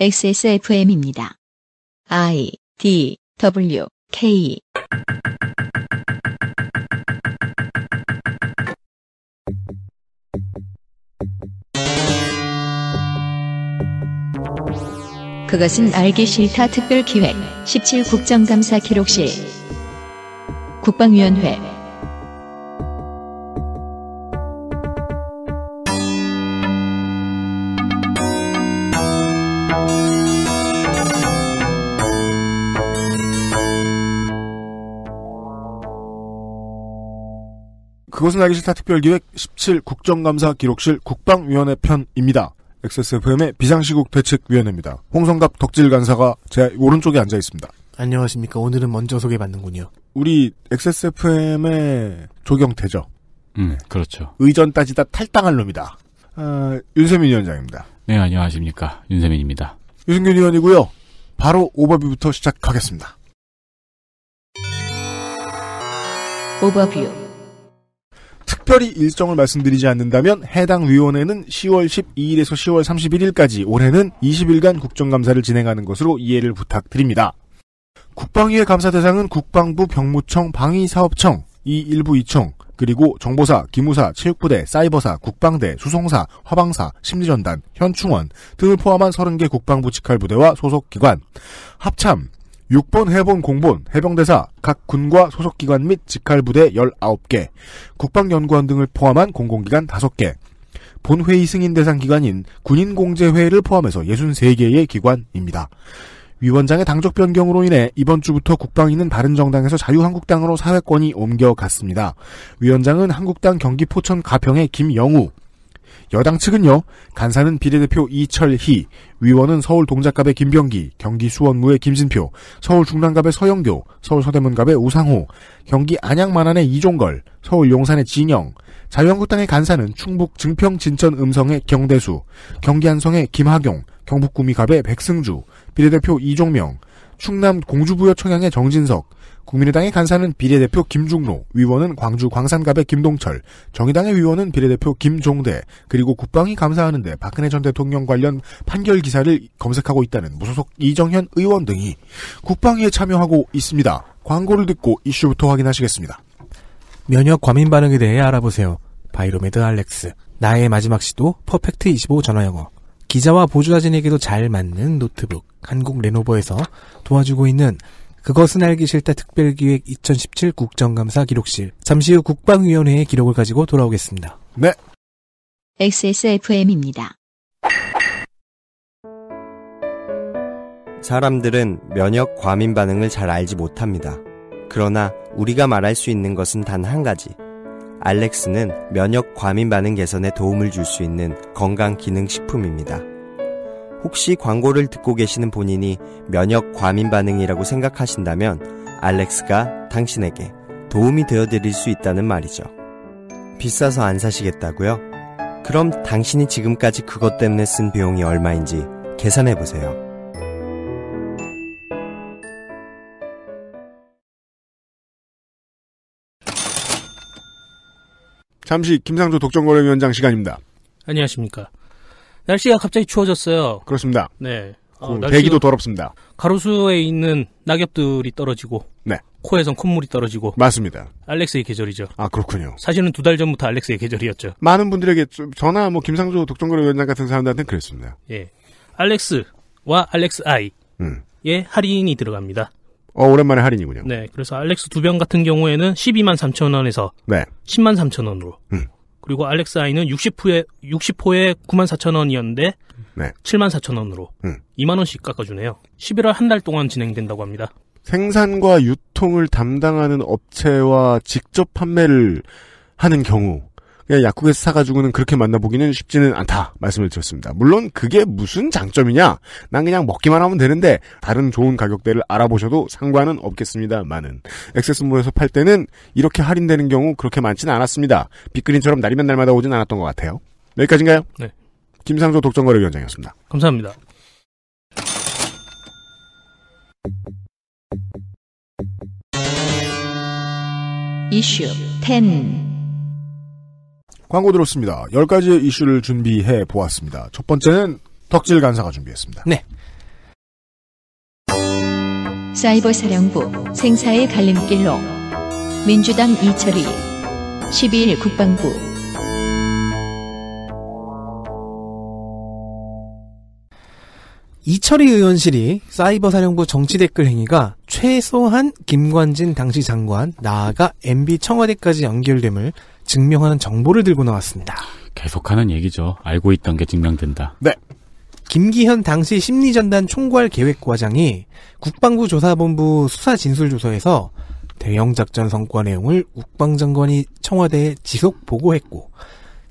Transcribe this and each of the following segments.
XSFM입니다. I D W K 그것은 알기 싫다 특별기획 17 국정감사 기록실 국방위원회 그것은 알기 싫다 특별기획 17 국정감사 기록실 국방위원회 편입니다. XSFM의 비상시국 대책위원회입니다. 홍성갑 덕질 간사가 제 오른쪽에 앉아 있습니다. 안녕하십니까. 오늘은 먼저 소개받는군요. 우리 XSFM의 조경태죠. 음, 그렇죠. 의전 따지다 탈당할 놈이다. 아, 윤세민 위원장입니다. 네, 안녕하십니까. 윤세민입니다. 유승균 위원이고요 바로 오버뷰부터 시작하겠습니다. 오버뷰 특별히 일정을 말씀드리지 않는다면 해당 위원회는 10월 12일에서 10월 31일까지 올해는 20일간 국정감사를 진행하는 것으로 이해를 부탁드립니다. 국방위의 감사 대상은 국방부 병무청 방위사업청 이 일부 이청 그리고 정보사, 기무사, 체육부대, 사이버사, 국방대, 수송사, 화방사, 심리전단, 현충원 등을 포함한 30개 국방부 직할부대와 소속 기관, 합참, 6번 해본 공본, 해병대사, 각 군과 소속기관 및 직할부대 19개, 국방연구원 등을 포함한 공공기관 5개, 본회의 승인 대상 기관인 군인공제회의를 포함해서 63개의 기관입니다. 위원장의 당적 변경으로 인해 이번 주부터 국방위는 다른정당에서 자유한국당으로 사회권이 옮겨갔습니다. 위원장은 한국당 경기 포천 가평의 김영우, 여당 측은요, 간사는 비례대표 이철희, 위원은 서울 동작갑의 김병기, 경기 수원무의 김진표, 서울 중랑갑의 서영교, 서울 서대문갑의 우상호, 경기 안양만안의 이종걸, 서울 용산의 진영, 자유한국당의 간사는 충북 증평 진천 음성의 경대수, 경기 안성의 김학용, 경북 구미갑의 백승주, 비례대표 이종명, 충남 공주부여 청양의 정진석, 국민의당의 간사는 비례대표 김중로, 위원은 광주 광산갑의 김동철, 정의당의 위원은 비례대표 김종대, 그리고 국방이 감사하는데 박근혜 전 대통령 관련 판결 기사를 검색하고 있다는 무소속 이정현 의원 등이 국방위에 참여하고 있습니다. 광고를 듣고 이슈부터 확인하시겠습니다. 면역 과민 반응에 대해 알아보세요. 바이로메드 알렉스. 나의 마지막 시도 퍼펙트 25 전화 영어. 기자와 보조자진에게도 잘 맞는 노트북. 한국 레노버에서 도와주고 있는 그것은 알기 싫다 특별기획 2017 국정감사 기록실. 잠시 후 국방위원회의 기록을 가지고 돌아오겠습니다. 네. XSFM입니다. 사람들은 면역 과민 반응을 잘 알지 못합니다. 그러나 우리가 말할 수 있는 것은 단 한 가지. 알렉스는 면역 과민 반응 개선에 도움을 줄 수 있는 건강 기능 식품입니다. 혹시 광고를 듣고 계시는 본인이 면역 과민 반응이라고 생각하신다면 알렉스가 당신에게 도움이 되어 드릴 수 있다는 말이죠. 비싸서 안 사시겠다고요? 그럼 당신이 지금까지 그것 때문에 쓴 비용이 얼마인지 계산해 보세요. 잠시 김상조 독점거래위원장 시간입니다. 안녕하십니까. 날씨가 갑자기 추워졌어요. 그렇습니다. 네. 어, 아, 그날씨 대기도 더럽습니다. 가로수에 있는 낙엽들이 떨어지고 네. 코에선 콧물이 떨어지고 맞습니다. 알렉스의 계절이죠. 아 그렇군요. 사실은 두 달 전부터 알렉스의 계절이었죠. 많은 분들에게 전화 뭐 김상조 독점거래 위원장 같은 사람들한테는 그랬습니다. 예, 알렉스와 알렉스 아이 음. 예 할인이 들어갑니다. 어 오랜만에 할인이군요. 네, 그래서 알렉스 두 병 같은 경우에는 12만 3천 원에서 네. 10만 3천 원으로 음. 그리고 알렉스 아이는 60호에 60호에 94,000원이었는데 네. 74,000원으로 음. 2만 원씩 깎아 주네요. 11월 한 달 동안 진행된다고 합니다. 생산과 유통을 담당하는 업체와 직접 판매를 하는 경우 약국에서 사가지고는 그렇게 만나보기는 쉽지는 않다 말씀을 드렸습니다. 물론 그게 무슨 장점이냐? 난 그냥 먹기만 하면 되는데 다른 좋은 가격대를 알아보셔도 상관은 없겠습니다많은 액세스몰에서 팔 때는 이렇게 할인되는 경우 그렇게 많지는 않았습니다. 빅그린처럼 날이면 날마다 오진 않았던 것 같아요. 여기까지인가요? 네. 김상조 독점거래위원장이었습니다. 감사합니다. 이슈 10 광고 들었습니다. 10가지의 이슈를 준비해 보았습니다. 첫 번째는 덕질 간사가 준비했습니다. 네. 사이버 사령부 생사의 갈림길로 민주당 이철희 12일 국방부 이철희 의원실이 사이버 사령부 정치 댓글 행위가 최소한 김관진 당시 장관 나아가 MB 청와대까지 연결됨을 증명하는 정보를 들고 나왔습니다. 계속하는 얘기죠. 알고 있던 게 증명된다. 네. 김기현 당시 심리전단 총괄 계획과장이 국방부 조사본부 수사 진술 조서에서 대형 작전 성과 내용을 국방장관이 청와대에 지속 보고했고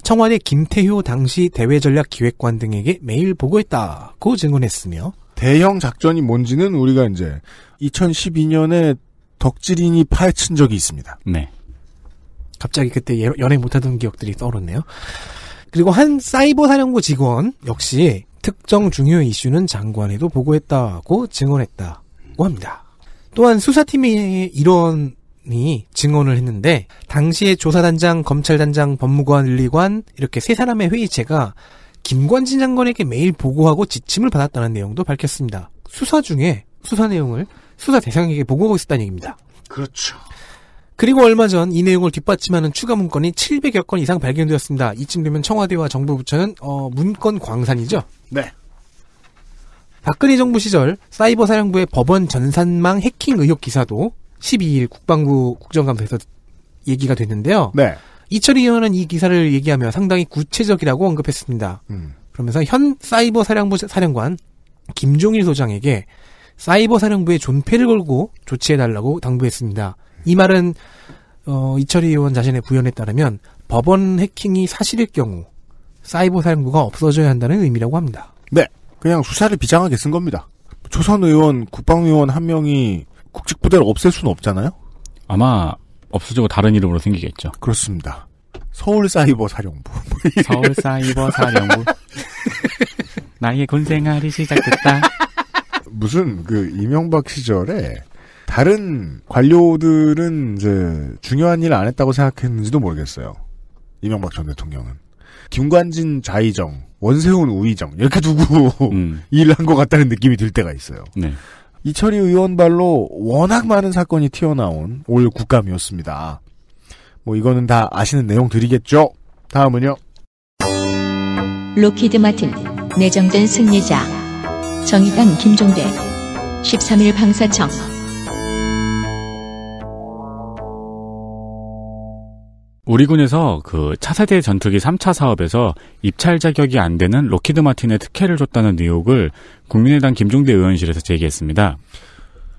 청와대 김태효 당시 대외전략기획관 등에게 매일 보고했다고 증언했으며 대형 작전이 뭔지는 우리가 이제 2012년에 덕질인이 파헤친 적이 있습니다. 네. 갑자기 그때 예, 연애 못하던 기억들이 떠오르네요. 그리고 한 사이버 사령부 직원 역시 특정 중요 이슈는 장관에도 보고했다고 증언했다고 합니다. 또한 수사팀의 일원이 증언을 했는데 당시에 조사단장, 검찰단장, 법무관, 윤리관 이렇게 세 사람의 회의체가 김관진 장관에게 매일 보고하고 지침을 받았다는 내용도 밝혔습니다. 수사 중에 수사 내용을 수사 대상에게 보고하고 있었다는 얘기입니다. 그렇죠. 그리고 얼마 전 이 내용을 뒷받침하는 추가 문건이 700여 건 이상 발견되었습니다. 이쯤 되면 청와대와 정부 부처는 어, 문건 광산이죠. 네. 박근혜 정부 시절 사이버 사령부의 법원 전산망 해킹 의혹 기사도 12일 국방부 국정감사에서 얘기가 됐는데요. 네. 이철희 의원은 이 기사를 얘기하며 상당히 구체적이라고 언급했습니다. 음. 그러면서 현 사이버 사령부 사령관 김종일 소장에게 사이버 사령부의 존폐를 걸고 조치해달라고 당부했습니다. 이 말은 어, 이철희 의원 자신의 부연에 따르면 법원 해킹이 사실일 경우 사이버 사령부가 없어져야 한다는 의미라고 합니다. 네. 그냥 수사를 비장하게 쓴 겁니다. 조선 의원, 국방 의원 한 명이 국직 부대를 없앨 수는 없잖아요. 아마 없어지고 다른 이름으로 생기겠죠. 그렇습니다. 서울 사이버 사령부. 서울 사이버 사령부. 나의 군생활이 시작됐다. 무슨 그 이명박 시절에 다른 관료들은 이제 중요한 일을 안 했다고 생각했는지도 모르겠어요. 이명박 전 대통령은. 김관진 좌의정, 원세훈 우의정 이렇게 두고 음. 일한 것 같다는 느낌이 들 때가 있어요. 네. 이철희 의원 발로 워낙 많은 사건이 튀어나온 올 국감이었습니다. 뭐 이거는 다 아시는 내용들이겠죠. 다음은요. 로키드 마틴 내정된 승리자 정의당 김종대 13일 방사청 우리 군에서 그 차세대 전투기 3차 사업에서 입찰 자격이 안 되는 로키드 마틴의 특혜를 줬다는 의혹을 국민의당 김종대 의원실에서 제기했습니다.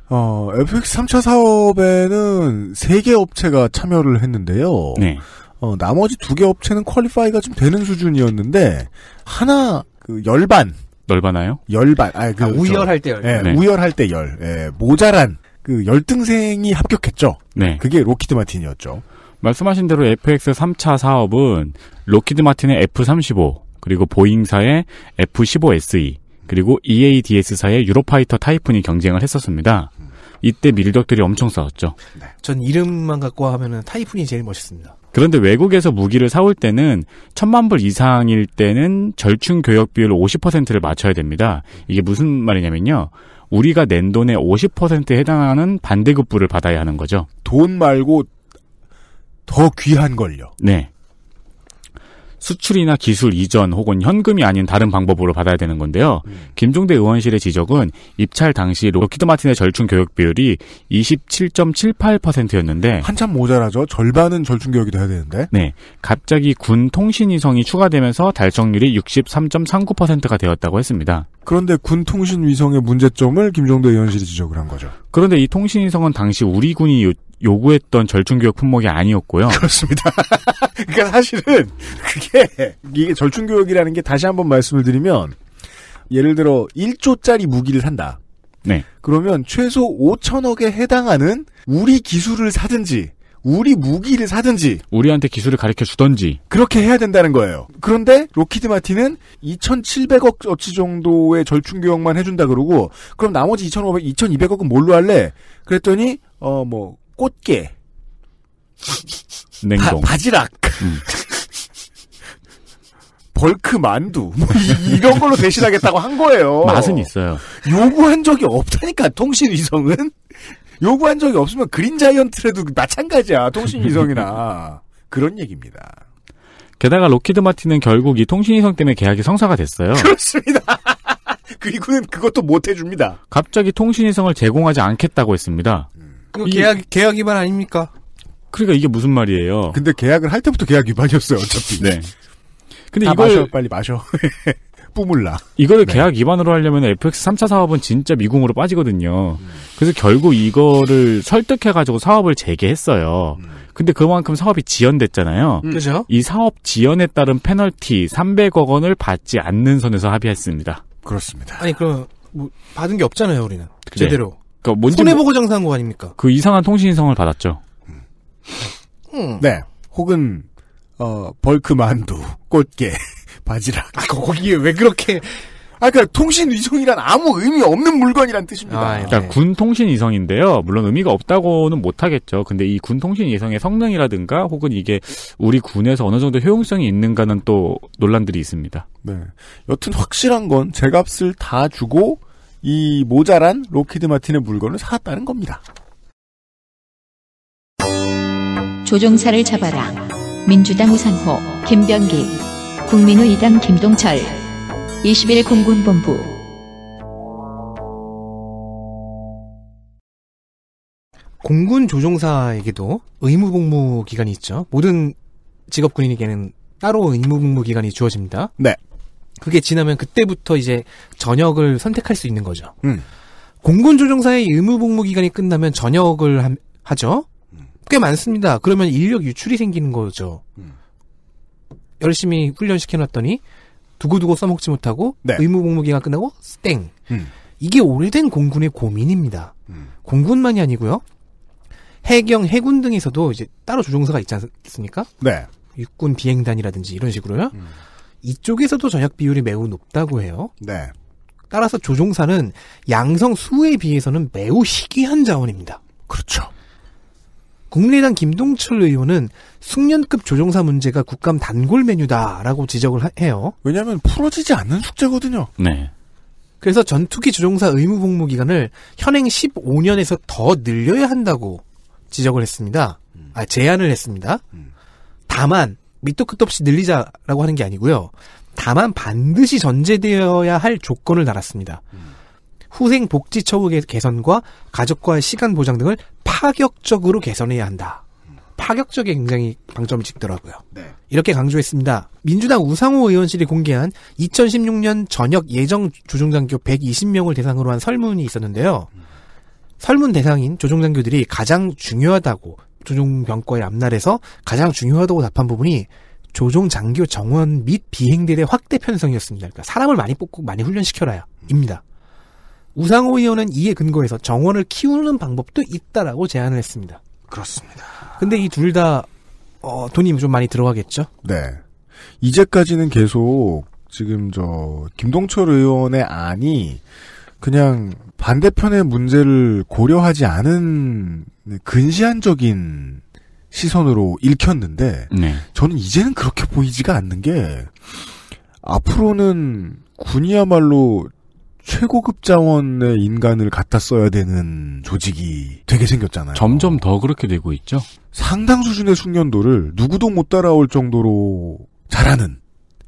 어, FX 3차 사업에는 3개 업체가 참여를 했는데요. 네. 어, 나머지 2개 업체는 퀄리파이가 좀 되는 수준이었는데 하나 그 열반 열반아요? 열반. 아, 그 아, 우열할 때 열. 예, 네. 우열할 때 열. 예, 모자란 그 열등생이 합격했죠. 네. 그게 로키드 마틴이었죠. 말씀하신 대로 FX 3차 사업은 로키드 마틴의 F-35 그리고 보잉사의 F-15SE 그리고 EADS사의 유로파이터 타이푼이 경쟁을 했었습니다. 이때 밀덕들이 엄청 싸웠죠. 네. 전 이름만 갖고 하면은 타이푼이 제일 멋있습니다. 그런데 외국에서 무기를 사올 때는 천만 불 이상일 때는 절충 교역 비율 50%를 맞춰야 됩니다. 이게 무슨 말이냐면요. 우리가 낸 돈의 50%에 해당하는 반대급부를 받아야 하는 거죠. 돈 말고 더 귀한 걸요. 네. 수출이나 기술 이전 혹은 현금이 아닌 다른 방법으로 받아야 되는 건데요. 음. 김종대 의원실의 지적은 입찰 당시 로키드 마틴의 절충 교육 비율이 27.78%였는데 한참 모자라죠. 절반은 절충 교육이 돼야 되는데. 네. 갑자기 군 통신위성이 추가되면서 달성률이 63.39%가 되었다고 했습니다. 그런데 군 통신위성의 문제점을 김종대 의원실이 지적을 한 거죠. 그런데 이 통신위성은 당시 우리 군이 요구했던 절충교육 품목이 아니었고요. 그렇습니다. 그러니까 사실은 그게 이게 절충교육이라는 게 다시 한번 말씀을 드리면 예를 들어 1조짜리 무기를 산다. 네. 그러면 최소 5천억에 해당하는 우리 기술을 사든지 우리 무기를 사든지 우리한테 기술을 가르쳐 주던지 그렇게 해야 된다는 거예요. 그런데 로키드 마틴은 2,700억 어치 정도의 절충 교역만 해준다 그러고 그럼 나머지 2,500, 2,200억은 뭘로 할래? 그랬더니 어뭐 꽃게, 냉동, 바, 지락 음. 벌크 만두 뭐, 이런 걸로 대신하겠다고 한 거예요. 맛은 있어요. 요구한 적이 없다니까 통신 위성은 요구한 적이 없으면 그린 자이언트라도 마찬가지야 통신 위성이나 그런 얘기입니다. 게다가 로키드 마틴은 결국 이 통신 위성 때문에 계약이 성사가 됐어요. 그렇습니다. 그리고는 그것도 못 해줍니다. 갑자기 통신 위성을 제공하지 않겠다고 했습니다. 음. 뭐 이거 계약, 계약 위반 아닙니까? 그러니까 이게 무슨 말이에요? 근데 계약을 할 때부터 계약 위반이었어요, 어차피. 네. 근데 이거 마셔, 빨리 마셔. 뿜을라. 이거를 네. 계약 위반으로 하려면 FX 3차 사업은 진짜 미궁으로 빠지거든요. 음. 그래서 결국 이거를 설득해가지고 사업을 재개했어요. 음. 근데 그만큼 사업이 지연됐잖아요. 음. 그죠? 이 사업 지연에 따른 페널티 300억 원을 받지 않는 선에서 합의했습니다. 그렇습니다. 아니, 그럼, 뭐, 받은 게 없잖아요, 우리는. 제대로. 네. 그러니까 뭔지 손해보고 장사한 거 아닙니까? 그 이상한 통신 인성을 받았죠. 음. 네. 혹은 어 벌크 만두, 꽃게, 바지락. 아, 거기에 왜 그렇게? 아, 그니까 통신 위성이란 아무 의미 없는 물건이란 뜻입니다. 아, 그러니까 네. 그니까군 통신 위성인데요. 물론 의미가 없다고는 못하겠죠. 근데 이 군 통신 위성의 성능이라든가 혹은 이게 우리 군에서 어느 정도 효용성이 있는가는 또 논란들이 있습니다. 네. 여튼 확실한 건 제값을 다 주고 이 모자란 로키드 마틴의 물건을 사왔다는 겁니다. 조종사를 잡아라. 민주당 우상호, 김병기. 국민의당 김동철. 21 공군본부. 공군 조종사에게도 의무복무 기간이 있죠. 모든 직업 군인에게는 따로 의무복무 기간이 주어집니다. 네. 그게 지나면 그때부터 이제 전역을 선택할 수 있는 거죠. 음. 공군 조종사의 의무 복무 기간이 끝나면 전역을 함, 하죠. 음. 꽤 많습니다. 그러면 인력 유출이 생기는 거죠. 음. 열심히 훈련시켜놨더니 두고두고 써먹지 못하고 네. 의무 복무 기간 끝나고 땡. 음. 이게 오래된 공군의 고민입니다. 음. 공군만이 아니고요. 해경, 해군 등에서도 이제 따로 조종사가 있지 않습니까? 네. 육군 비행단이라든지 이런 식으로요. 음. 이쪽에서도 전역 비율이 매우 높다고 해요. 네. 따라서 조종사는 양성 수에 비해서는 매우 희귀한 자원입니다. 그렇죠. 국민의당 김동철 의원은 숙련급 조종사 문제가 국감 단골 메뉴다라고 지적을 해요. 왜냐하면 풀어지지 않는 숙제거든요. 네. 그래서 전투기 조종사 의무 복무 기간을 현행 15년에서 더 늘려야 한다고 지적을 했습니다. 아, 제안을 했습니다. 음. 다만 밑도 끝도 없이 늘리자라고 하는 게 아니고요. 다만 반드시 전제되어야 할 조건을 달았습니다. 후생 복지 처우의 개선과 가족과의 시간 보장 등을 파격적으로 개선해야 한다. 파격적에 굉장히 방점을 찍더라고요. 네. 이렇게 강조했습니다. 민주당 우상호 의원실이 공개한 2016년 전역 예정 조종장교 120명을 대상으로 한 설문이 있었는데요. 음. 설문 대상인 조종장교들이 가장 중요하다고 조종 병과의 앞날에서 가장 중요하다고 답한 부분이 조종 장교 정원 및 비행대대 확대 편성이었습니다. 그러니까 사람을 많이 뽑고 많이 훈련시켜라입니다. 우상호 의원은 이에 근거해서 정원을 키우는 방법도 있다라고 제안을 했습니다. 그렇습니다. 근데 이 둘다 어, 돈이 좀 많이 들어가겠죠? 네. 이제까지는 계속 지금 저 김동철 의원의 안이 그냥 반대편의 문제를 고려하지 않은 근시안적인 시선으로 읽혔는데 네. 저는 이제는 그렇게 보이지가 않는 게 앞으로는 군이야말로 최고급 자원의 인간을 갖다 써야 되는 조직이 되게 생겼잖아요. 점점 더 그렇게 되고 있죠. 상당 수준의 숙련도를 누구도 못 따라올 정도로 잘하는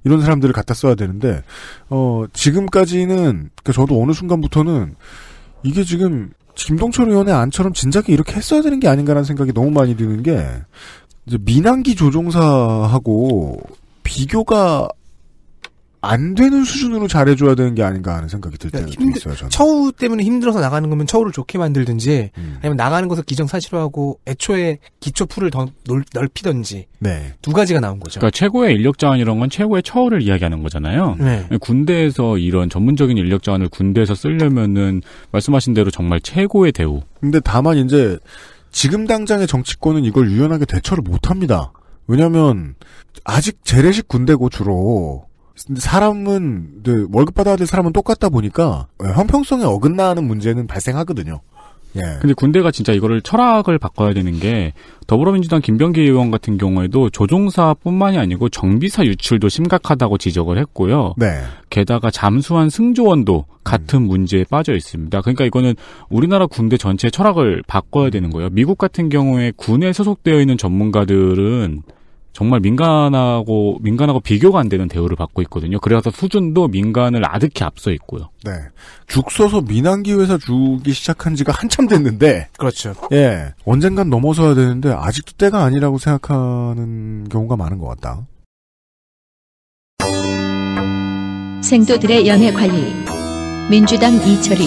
이런 사람들을 갖다 써야 되는데 어 지금까지는 그러니까 저도 어느 순간부터는 이게 지금 김동철 의원의 안처럼 진작에 이렇게 했어야 되는 게 아닌가라는 생각이 너무 많이 드는 게 이제 민항기 조종사하고 비교가 안 되는 수준으로 잘해줘야 되는 게 아닌가 하는 생각이 들 그러니까 때는 그 힘들, 있어요. 저는. 처우 때문에 힘들어서 나가는 거면 처우를 좋게 만들든지 음. 아니면 나가는 것을 기정사실화하고 애초에 기초 풀을 더 넓히든지 네. 두 가지가 나온 거죠. 그러니까 최고의 인력 자원 이런 건 최고의 처우를 이야기하는 거잖아요. 네. 군대에서 이런 전문적인 인력 자원을 군대에서 쓰려면은 말씀하신 대로 정말 최고의 대우. 근데 다만 이제 지금 당장의 정치권은 이걸 유연하게 대처를 못합니다. 왜냐하면 아직 재래식 군대고 주로 근데 사람은 네, 월급 받아야 될 사람은 똑같다 보니까 예, 형평성에 어긋나는 문제는 발생하거든요. 예. 근데 군대가 진짜 이거를 철학을 바꿔야 되는 게 더불어민주당 김병기 의원 같은 경우에도 조종사뿐만이 아니고 정비사 유출도 심각하다고 지적을 했고요. 네. 게다가 잠수한 승조원도 같은 음. 문제에 빠져 있습니다. 그러니까 이거는 우리나라 군대 전체 철학을 바꿔야 되는 거예요. 미국 같은 경우에 군에 소속되어 있는 전문가들은 정말 민간하고 민간하고 비교가 안 되는 대우를 받고 있거든요. 그래서 수준도 민간을 아득히 앞서 있고요. 네. 죽서서 민항기 회사 주기 시작한 지가 한참 됐는데 그렇죠. 예. 언젠간 넘어서야 되는데 아직도 때가 아니라고 생각하는 경우가 많은 것 같다. 생도들의 연애 관리 민주당 이철이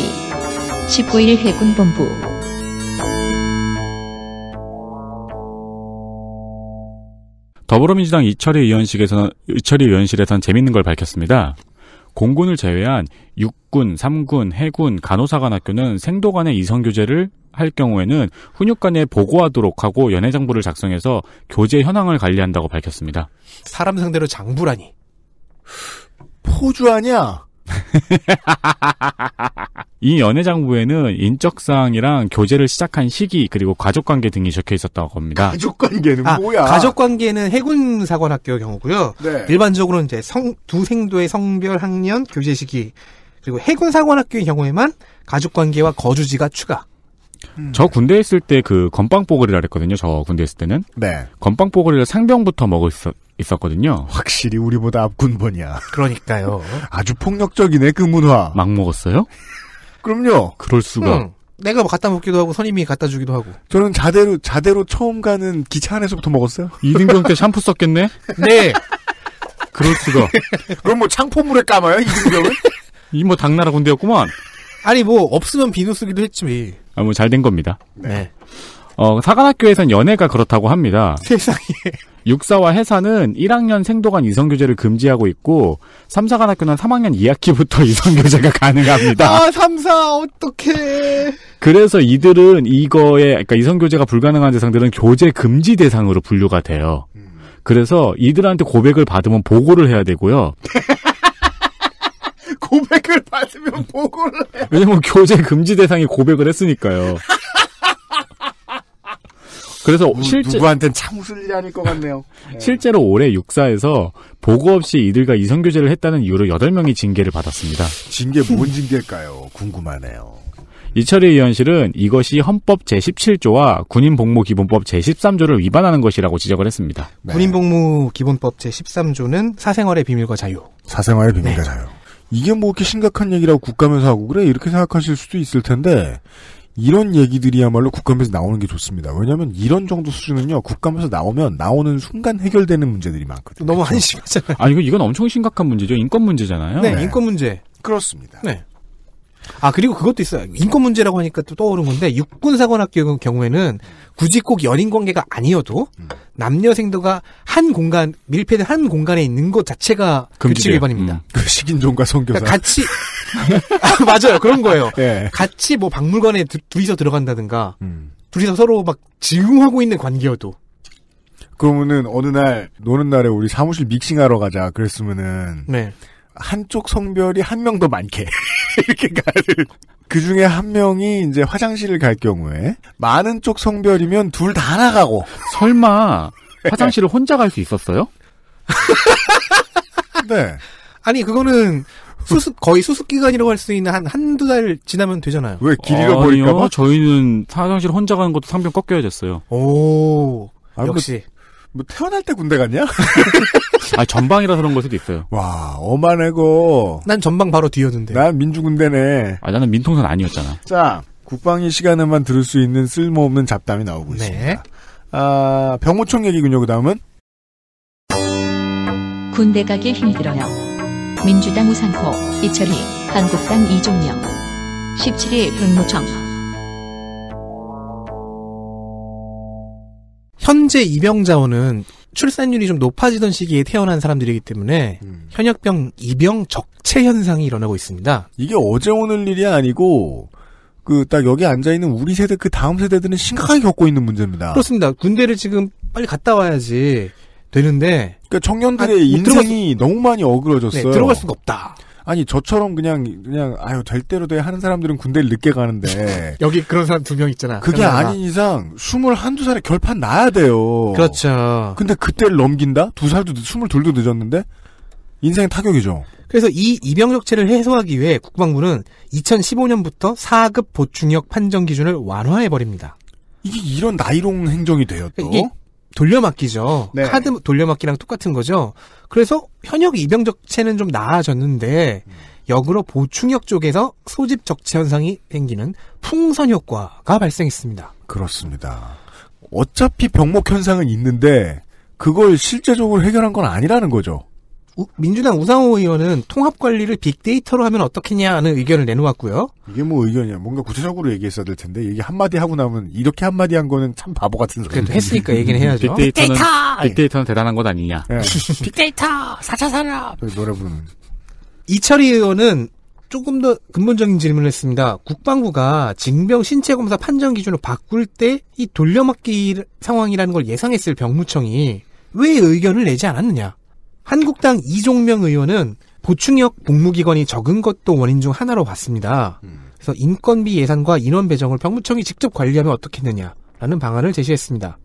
19일 해군본부 더불어민주당 이철희 의원실에서는, 이철희 의원실에서는 재밌는 걸 밝혔습니다. 공군을 제외한 육군, 삼군, 해군, 간호사관학교는 생도간의 이성교제를 할 경우에는 훈육관에 보고하도록 하고 연애장부를 작성해서 교제 현황을 관리한다고 밝혔습니다. 사람 상대로 장부라니. 포주하냐? 이 연애장부에는 인적사항이랑 교제를 시작한 시기 그리고 가족관계 등이 적혀 있었다고 합니다. 가족관계는 아, 뭐야? 가족관계는 해군사관학교 경우고요. 네. 일반적으로 이제 성, 두 생도의 성별, 학년, 교제 시기 그리고 해군사관학교의 경우에만 가족관계와 거주지가 추가. 음. 저 군대 에 있을 때 그 건빵뽀글이라 그랬거든요. 저 군대 에 있을 때는. 네. 건빵뽀글이를 상병부터 먹을 수 있었거든요. 확실히 우리보다 앞군번이야. 그러니까요. 아주 폭력적이네 그 문화. 막 먹었어요? 그럼요. 그럴 수가. 응. 음. 내가 뭐 갖다 먹기도 하고 선임이 갖다 주기도 하고. 저는 자대로 자대로 처음 가는 기차 안에서부터 먹었어요. 이등병 때 샴푸 썼겠네. 네. 그럴 수가. 그럼 뭐 창포물에 까마요 이등병은? 이 뭐 당나라 군대였구만. 아니 뭐 없으면 비누 쓰기도 했지. 뭐. 아뭐잘 된 겁니다. 네. 어, 사관학교에선 연애가 그렇다고 합니다. 세상에. 육사와 해사는 1학년 생도간 이성교제를 금지하고 있고, 3사관학교는 3학년 2학기부터 이성교제가 가능합니다. 아, 3사, 어떡해. 그래서 이들은 이거에, 그러니까 이성교제가 불가능한 대상들은 교제 금지 대상으로 분류가 돼요. 음. 그래서 이들한테 고백을 받으면 보고를 해야 되고요. 고백을 받으면 보고를 해 왜냐면 교제 금지 대상이 고백을 했으니까요. 그래서 누, 실제 누구한테는참 웃을 일이 아닐 것 같네요. 실제로 올해 육사에서 보고 없이 이들과 이성 교제를 했다는 이유로 8명이 징계를 받았습니다. 징계 뭔 징계일까요? 궁금하네요. 이철희 의원실은 이것이 헌법 제17조와 군인복무기본법 제13조를 위반하는 것이라고 지적을 했습니다. 네. 군인복무기본법 제13조는 사생활의 비밀과 자유. 사생활의 비밀과 네. 자유. 이게 뭐 이렇게 심각한 얘기라고 국감에서 하고 그래 이렇게 생각하실 수도 있을 텐데 이런 얘기들이야말로 국감에서 나오는 게 좋습니다. 왜냐하면 이런 정도 수준은요 국감에서 나오면 나오는 순간 해결되는 문제들이 많거든요. 너무 한심하잖아요. 그렇죠? 아이 이건 엄청 심각한 문제죠. 인권 문제잖아요. 네, 네. 인권 문제. 그렇습니다. 네. 아 그리고 그것도 있어요. 인권 문제라고 하니까 또 떠오른 건데 육군 사관학교 경우에는 굳이 꼭 연인 관계가 아니어도 음. 남녀 생도가 한 공간 밀폐된 한 공간에 있는 것 자체가 금지돼요. 규칙 위반입니다. 음. 그 식인종과 그러니까 성교사 그러니까 같이 아, 맞아요 그런 거예요. 예. 같이 뭐 박물관에 두, 둘이서 들어간다든가 음. 둘이서 서로 막 지응하고 있는 관계여도 그러면은 어느 날 노는 날에 우리 사무실 믹싱하러 가자 그랬으면은 네. 한쪽 성별이 한 명 더 많게 이렇게 가는 그 중에 한 명이 이제 화장실을 갈 경우에 많은 쪽 성별이면 둘 다 나가고 설마 네. 화장실을 혼자 갈 수 있었어요? 네. 아니 그거는 수습 거의 수습 기간이라고 할 수 있는 한 한두 달 지나면 되잖아요. 왜길이가버릴까 저희는 화장실 혼자 가는 것도 상병 꺾여야 됐어요. 오. 아, 역시 뭐 태어날 때 군대 갔냐? 아 전방이라서 그런 걸 수도 있어요. 와어마네고난 전방 바로 뒤였는데. 난 민주군대네. 아 나는 민통선 아니었잖아. 자 국방위 시간에만 들을 수 있는 쓸모없는 잡담이 나오고 네. 있습니다. 아 병호총 얘기군요. 그다음은 군대 가기 힘들어요. 민주당 우상호 이철희 한국당 이종명 17일 병무청 현재 입영 자원은 출산율이 좀 높아지던 시기에 태어난 사람들이기 때문에 음. 현역병 입영 적체 현상이 일어나고 있습니다. 이게 어제 오늘 일이 아니고 그 딱 여기 앉아 있는 우리 세대 그 다음 세대들은 심각하게 겪고 있는 문제입니다. 그렇습니다. 군대를 지금 빨리 갔다 와야지 되는데 그러니까 청년들의 아 인생이 들어갔... 너무 많이 어그러졌어요. 네, 들어갈 수가 없다. 아니 저처럼 그냥 그냥 아유 될 대로 돼 하는 사람들은 군대를 늦게 가는데 여기 그런 사람 두 명 있잖아. 그게 아닌 이상 스물 한두 살에 결판 나야 돼요. 그렇죠. 근데 그때를 넘긴다? 두 살도 스물 둘도 늦었는데 인생 타격이죠. 그래서 이 이병 적체를 해소하기 위해 국방부는 2015년부터 4급 보충역 판정 기준을 완화해 버립니다. 이게 이런 나이롱 행정이 돼요 또. 그러니까 돌려막기죠. 네. 카드 돌려막기랑 똑같은 거죠. 그래서 현역 입영 적체는 좀 나아졌는데 음. 역으로 보충역 쪽에서 소집 적체 현상이 생기는 풍선 효과가 발생했습니다. 그렇습니다. 어차피 병목 현상은 있는데 그걸 실제적으로 해결한 건 아니라는 거죠. 우, 민주당 우상호 의원은 통합 관리를 빅데이터로 하면 어떻겠냐는 의견을 내놓았고요. 이게 뭐 의견이야? 뭔가 구체적으로 얘기했어야 될 텐데 얘기 한 마디 하고 나면 이렇게 한 마디 한 거는 참 바보 같은 소리. 했으니까 얘기는 음, 해야죠. 빅데이터는 빅데이터! 빅데이터는 대단한 것 아니냐? 네. 빅데이터 4차 산업. 그 노래 부르는. 이철희 의원은 조금 더 근본적인 질문을 했습니다. 국방부가 징병 신체 검사 판정 기준을 바꿀 때 이 돌려막기 상황이라는 걸 예상했을 병무청이 왜 의견을 내지 않았느냐? 한국당 이종명 의원은 보충역 복무기관이 적은 것도 원인 중 하나로 봤습니다. 음. 그래서 인건비 예산과 인원 배정을 병무청이 직접 관리하면 어떻겠느냐라는 방안을 제시했습니다.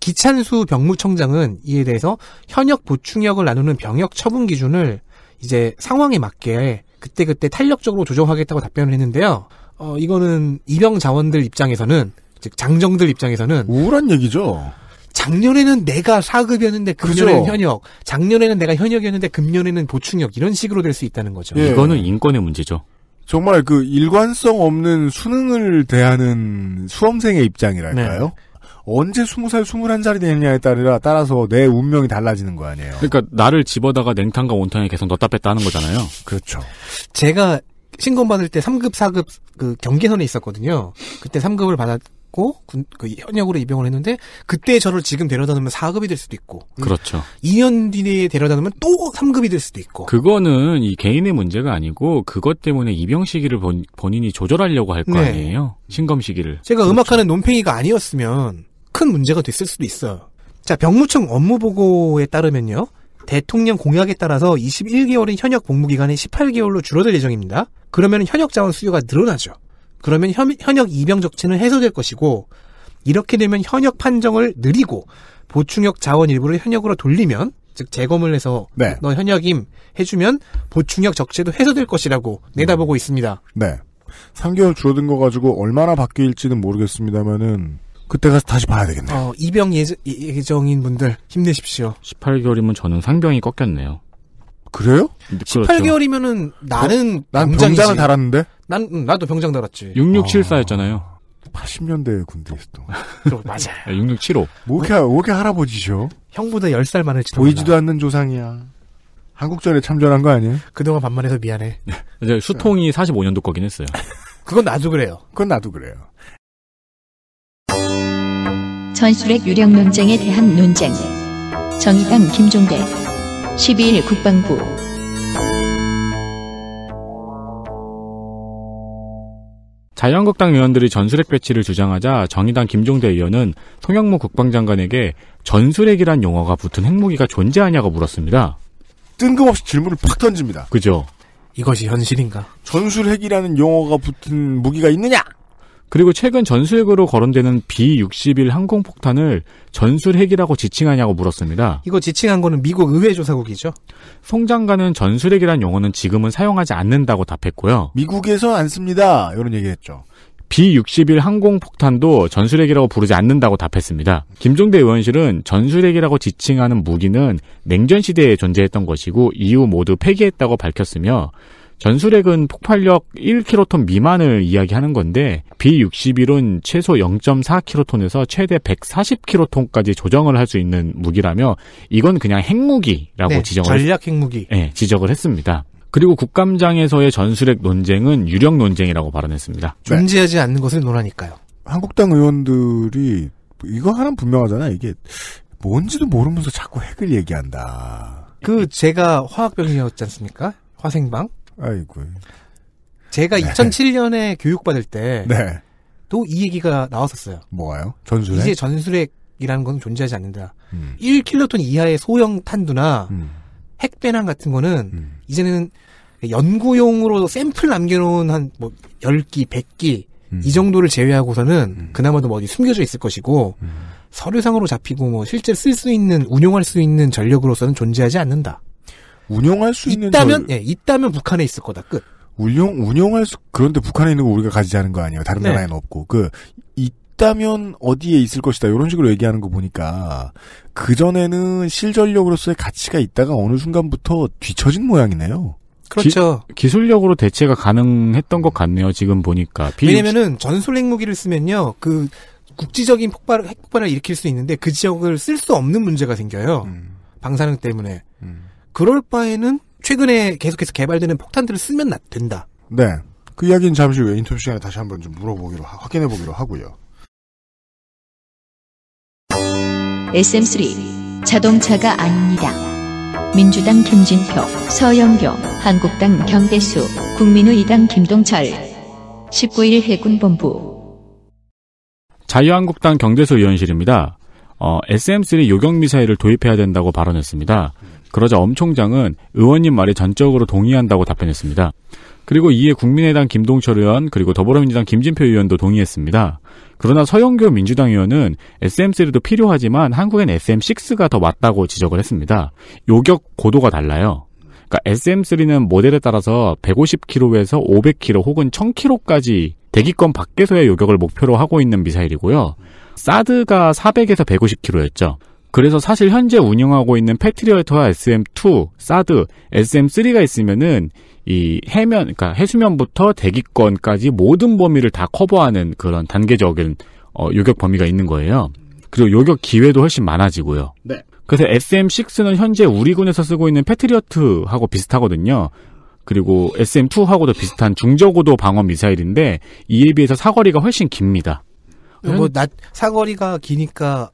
기찬수 병무청장은 이에 대해서 현역 보충역을 나누는 병역 처분 기준을 이제 상황에 맞게 그때그때 탄력적으로 조정하겠다고 답변을 했는데요. 어, 이거는 이병 자원들 입장에서는 즉 장정들 입장에서는 우울한 얘기죠. 작년에는 내가 4급이었는데 금년에는 그죠? 현역, 작년에는 내가 현역이었는데 금년에는 보충역 이런 식으로 될 수 있다는 거죠. 예. 이거는 인권의 문제죠. 정말 그 일관성 없는 수능을 대하는 수험생의 입장이랄까요? 네. 언제 20살, 21살이 되느냐에 따라 따라서 내 운명이 달라지는 거 아니에요. 그러니까 나를 집어다가 냉탕과 온탕에 계속 넣다 뺐다 하는 거잖아요. 그렇죠. 제가 신고 받을 때 3급, 4급 그 경계선에 있었거든요. 그때 3급을 받았 하고 군, 그 현역으로 입영을 했는데 그때 저를 지금 데려다 놓으면 4급이 될 수도 있고 음, 그렇죠. 2년 뒤에 데려다 놓으면 또 3급이 될 수도 있고 그거는 이 개인의 문제가 아니고 그것 때문에 입영 시기를 본, 본인이 조절하려고 할거 네. 아니에요. 신검 시기를. 제가 그렇죠. 음악하는 논팽이가 아니었으면 큰 문제가 됐을 수도 있어요. 자, 병무청 업무 보고에 따르면요. 대통령 공약에 따라서 21개월인 현역 복무 기간이 18개월로 줄어들 예정입니다. 그러면 현역 자원 수요가 늘어나죠. 그러면 현, 현역 입영 적체는 해소될 것이고 이렇게 되면 현역 판정을 느리고 보충역 자원 일부를 현역으로 돌리면 즉 재검을 해서 네. 너 현역임 해주면 보충역 적체도 해소될 것이라고 내다보고 음. 있습니다. 네. 3개월 줄어든 거 가지고 얼마나 바뀔지는 모르겠습니다만은 그때 가서 다시 봐야 되겠네요. 어, 입영 예, 예정, 인 분들 힘내십시오. 18개월이면 저는 상병이 꺾였네요. 그래요? 18개월이면은 그렇죠. 나는 어? 난병장은 달았는데 난 응, 음, 나도 병장 달았지. 6674였잖아요. 80년대 아, 군대에서 또. 맞아. 6675. 뭐게 뭐게 할아버지죠 형보다 10살 많을지 보이지도 몰라. 않는 조상이야. 한국전에 참전한 거 아니에요? 그동안 반만해서 미안해. 예. 이제 수통이 45년도 어. 거긴 했어요. 그건 나도 그래요. 그건 나도 그래요. 전술핵 유력 논쟁에 대한 논쟁. 정의당 김종대. 12일 국방부 자유한국당 의원들이 전술핵 배치를 주장하자 정의당 김종대 의원은 송영무 국방장관에게 전술핵이란 용어가 붙은 핵무기가 존재하냐고 물었습니다. 뜬금없이 질문을 팍 던집니다. 그죠? 이것이 현실인가? 전술핵이라는 용어가 붙은 무기가 있느냐? 그리고 최근 전술핵으로 거론되는 B-61 항공폭탄을 전술핵이라고 지칭하냐고 물었습니다. 이거 지칭한 거는 미국 의회 조사국이죠? 송 장관은 전술핵이란 용어는 지금은 사용하지 않는다고 답했고요. 미국에서 안 씁니다. 이런 얘기했죠. B-61 항공폭탄도 전술핵이라고 부르지 않는다고 답했습니다. 김종대 의원실은 전술핵이라고 지칭하는 무기는 냉전 시대에 존재했던 것이고 이후 모두 폐기했다고 밝혔으며 전술핵은 폭발력 1킬로톤 미만을 이야기하는 건데 B61은 최소 0.4킬로톤에서 최대 140킬로톤까지 조정을 할 수 있는 무기라며 이건 그냥 핵무기라고 네, 지적을 전략 핵무기 네, 지적을 했습니다. 그리고 국감장에서의 전술핵 논쟁은 유력 논쟁이라고 발언했습니다. 네. 존재하지 네. 않는 것을 논하니까요. 한국당 의원들이 이거 하나 는 분명하잖아. 이게 뭔지도 모르면서 자꾸 핵을 얘기한다. 그 제가 화학병이었지 않습니까? 화생방? 아이고. 제가 네. 2007년에 교육받을 때. 네. 또 이 얘기가 나왔었어요. 뭐가요? 전술핵? 이제 전술핵이라는 건 존재하지 않는다. 음. 1킬로톤 이하의 소형 탄두나 음. 핵배낭 같은 거는 음. 이제는 연구용으로 샘플 남겨놓은 한 뭐 10기, 100기 음. 이 정도를 제외하고서는 음. 그나마도 뭐 어디 숨겨져 있을 것이고 음. 서류상으로 잡히고 뭐 실제 쓸 수 있는 운용할 수 있는 전력으로서는 존재하지 않는다. 운용할수 있는 있다면 예, 있다면 북한에 있을 거다. 끝. 운용 운영할 수 그런데 북한에 있는 거 우리가 가지지 않은 거 아니에요. 다른 네. 나라에는 없고 그 있다면 어디에 있을 것이다 이런 식으로 얘기하는 거 보니까 그 전에는 실전력으로서의 가치가 있다가 어느 순간부터 뒤처진 모양이네요. 그렇죠. 기, 술력으로 대체가 가능했던 것 같네요. 지금 보니까. 왜냐면은 전술 핵무기를 쓰면요. 그 국지적인 폭발 핵폭발을 일으킬 수 있는데 그 지역을 쓸 수 없는 문제가 생겨요. 음. 방사능 때문에. 음. 그럴 바에는 최근에 계속해서 개발되는 폭탄들을 쓰면 된다. 네. 그 이야기는 잠시 후에 인터뷰 시간에 다시 한번 좀 물어보기로 확인해 보기로 하고요. SM3 자동차가 아닙니다. 민주당 김진표, 서영교, 한국당 경대수, 국민의당 김동철. 19일 해군본부. 자유한국당 경대수 의원실입니다. 어, SM3 요격 미사일을 도입해야 된다고 발언했습니다. 그러자 엄총장은 의원님 말에 전적으로 동의한다고 답변했습니다. 그리고 이에 국민의당 김동철 의원 그리고 더불어민주당 김진표 의원도 동의했습니다. 그러나 서영교 민주당 의원은 SM3도 필요하지만 한국엔 SM6가 더 맞다고 지적을 했습니다. 요격 고도가 달라요. 그러니까 SM3는 모델에 따라서 150km에서 500km 혹은 1000km까지 대기권 밖에서의 요격을 목표로 하고 있는 미사일이고요. 사드가 400에서 150km였죠. 그래서 사실 현재 운영하고 있는 패트리어터와 SM2, 사드, SM3가 있으면은 이 해면, 그니까 해수면부터 대기권까지 모든 범위를 다 커버하는 그런 단계적인 어, 요격 범위가 있는 거예요. 그리고 요격 기회도 훨씬 많아지고요. 네. 그래서 SM6는 현재 우리 군에서 쓰고 있는 패트리어트하고 비슷하거든요. 그리고 SM2하고도 비슷한 중저고도 방어 미사일인데 이에 비해서 사거리가 훨씬 깁니다. 뭐, 낮, 사거리가 기니까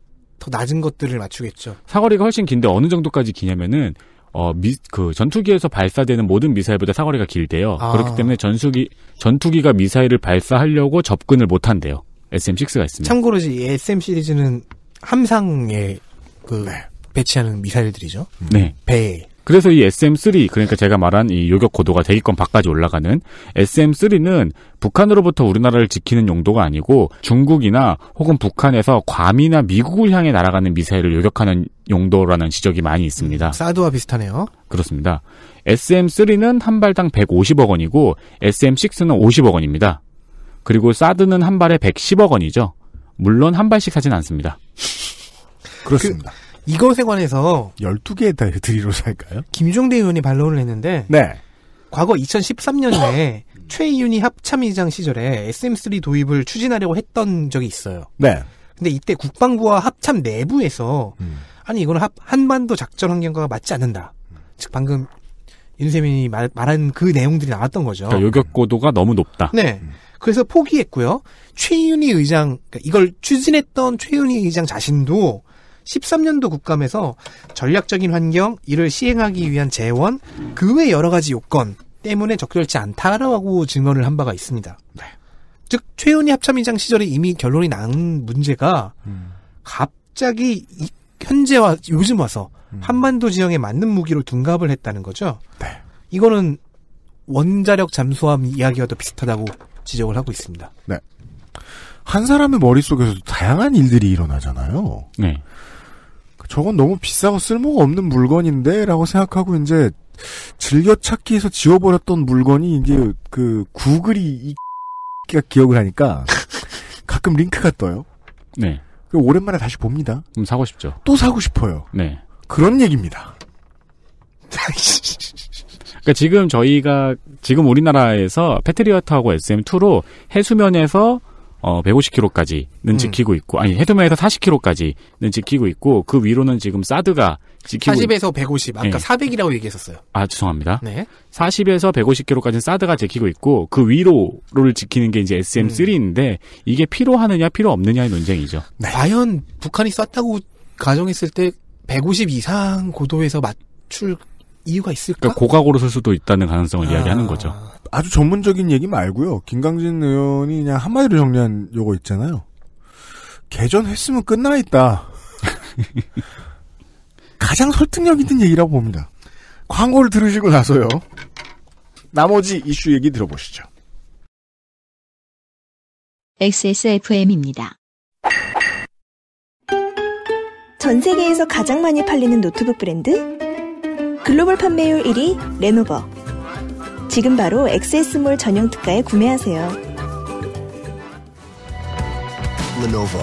더 낮은 것들을 맞추겠죠. 사거리가 훨씬 긴데 어느 정도까지 기냐면은 어, 미, 그 전투기에서 발사되는 모든 미사일보다 사거리가 길대요. 아. 그렇기 때문에 전수기 전투기가 미사일을 발사하려고 접근을 못 한대요. SM6가 있습니다. 참고로 이 SM 시리즈는 함상에 그 네. 배치하는 미사일들이죠. 네. 배 그래서 이 SM3 그러니까 제가 말한 이 요격 고도가 대기권 밖까지 올라가는 SM3는 북한으로부터 우리나라를 지키는 용도가 아니고 중국이나 혹은 북한에서 괌이나 미국을 향해 날아가는 미사일을 요격하는 용도라는 지적이 많이 있습니다. 음, 사드와 비슷하네요. 그렇습니다. SM3는 한 발당 150억 원이고 SM6는 50억 원입니다. 그리고 사드는 한 발에 110억 원이죠. 물론 한 발씩 사진 않습니다. 그렇습니다. 그... 이것에 관해서 12개의 다이어트리로 살까요? 김종대 의원이 반론을 했는데 네. 과거 2013년에 최이윤이 합참의장 시절에 SM3 도입을 추진하려고 했던 적이 있어요. 네. 근데 이때 국방부와 합참 내부에서 음. 아니 이건 합, 한반도 작전 환경과 맞지 않는다. 즉 방금 윤세민이 말, 말한 그 내용들이 나왔던 거죠. 그러니까 요격 고도가 너무 높다. 네. 음. 그래서 포기했고요. 최윤희 의장 그러니까 이걸 추진했던 최윤희 의장 자신도 13년도 국감에서 전략적인 환경, 이를 시행하기 위한 재원, 그 외 여러 가지 요건 때문에 적절치 않다라고 증언을 한 바가 있습니다. 네. 즉최윤희 합참의장 시절에 이미 결론이 난 문제가 음. 갑자기 현재와 요즘 와서 음. 한반도 지형에 맞는 무기로 둔갑을 했다는 거죠. 네. 이거는 원자력 잠수함 이야기와도 비슷하다고 지적을 하고 있습니다. 네. 한 사람의 머릿속에서도 다양한 일들이 일어나잖아요. 네. 저건 너무 비싸고 쓸모가 없는 물건인데? 라고 생각하고 이제 즐겨 찾기에서 지워버렸던 물건이 이제 그 구글이 이가 기억을 하니까 가끔 링크가 떠요. 네. 오랜만에 다시 봅니다. 그럼 사고 싶죠. 또 사고 싶어요. 네. 그런 얘기입니다. 그러니까 지금 저희가 지금 우리나라에서 패트리어트하고 SM2로 해수면에서 어, 150km까지는 음. 지키고 있고, 아니, 헤드메에서 40km까지는 지키고 있고, 그 위로는 지금 사드가 지키고 있 40에서 150, 아까 네. 예. 400이라고 얘기했었어요. 아, 죄송합니다. 네. 40에서 150km까지는 사드가 지키고 있고, 그 위로를 지키는 게 이제 SM3인데, 음. 이게 필요하느냐, 필요 없느냐의 논쟁이죠. 네. 과연 북한이 쐈다고 가정했을 때, 150 이상 고도에서 맞출 이유가 있을까? 그러니까 고각으로 쓸 수도 있다는 가능성을 아... 이야기하는 거죠. 아주 전문적인 얘기 말고요. 김강진 의원이 그냥 한마디로 정리한 요거 있잖아요. 개전했으면 끝나 있다. 가장 설득력 있는 얘기라고 봅니다. 광고를 들으시고 나서요. 나머지 이슈 얘기 들어보시죠. XSFM입니다. 전 세계에서 가장 많이 팔리는 노트북 브랜드? 글로벌 판매율 1위 레노버. 지금 바로 XS몰 전용 특가에 구매하세요. Lenovo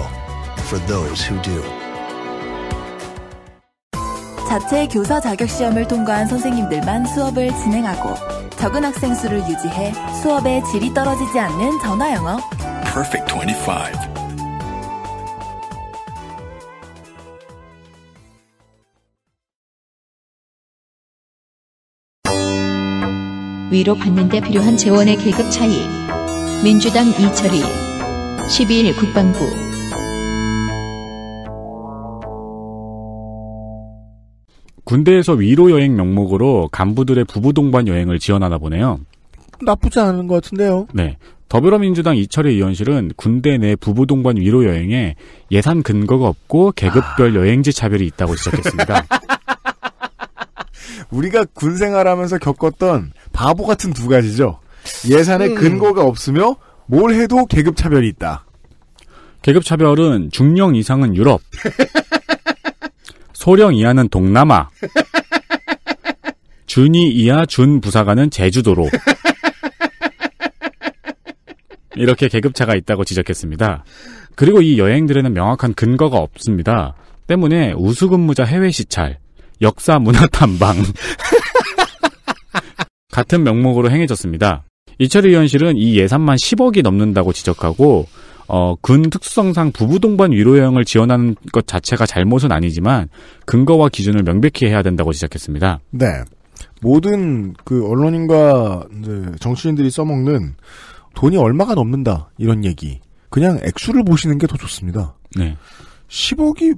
for those who do. 자체 교사 자격 시험을 통과한 선생님들만 수업을 진행하고 적은 학생 수를 유지해 수업의 질이 떨어지지 않는 전화 영어. Perfect 25. 위로받는 데 필요한 재원의 계급 차이. 민주당 이철희 12일 국방부 군대에서 위로 여행 명목으로 간부들의 부부 동반 여행을 지원하나 보네요. 나쁘지 않은 것 같은데요. 네. 더불어민주당 이철희 의원실은 군대 내 부부 동반 위로 여행에 예산 근거가 없고 계급별 아... 여행지 차별이 있다고 지적했습니다. 우리가 군 생활하면서 겪었던 바보 같은 두 가지죠. 예산에 음. 근거가 없으며 뭘 해도 계급 차별이 있다. 계급 차별은 중령 이상은 유럽, 소령 이하는 동남아, 준이 이하 준 부사관은 제주도로 이렇게 계급차가 있다고 지적했습니다. 그리고 이 여행들에는 명확한 근거가 없습니다. 때문에 우수근무자 해외 시찰, 역사 문화 탐방 같은 명목으로 행해졌습니다. 이철희 의원실은 이 예산만 10억이 넘는다고 지적하고 어, 군 특수성상 부부 동반 위로 여행을 지원하는 것 자체가 잘못은 아니지만 근거와 기준을 명백히 해야 된다고 지적했습니다. 네. 모든 그 언론인과 정치인들이 써먹는 돈이 얼마가 넘는다 이런 얘기. 그냥 액수를 보시는 게 더 좋습니다. 네. 10억이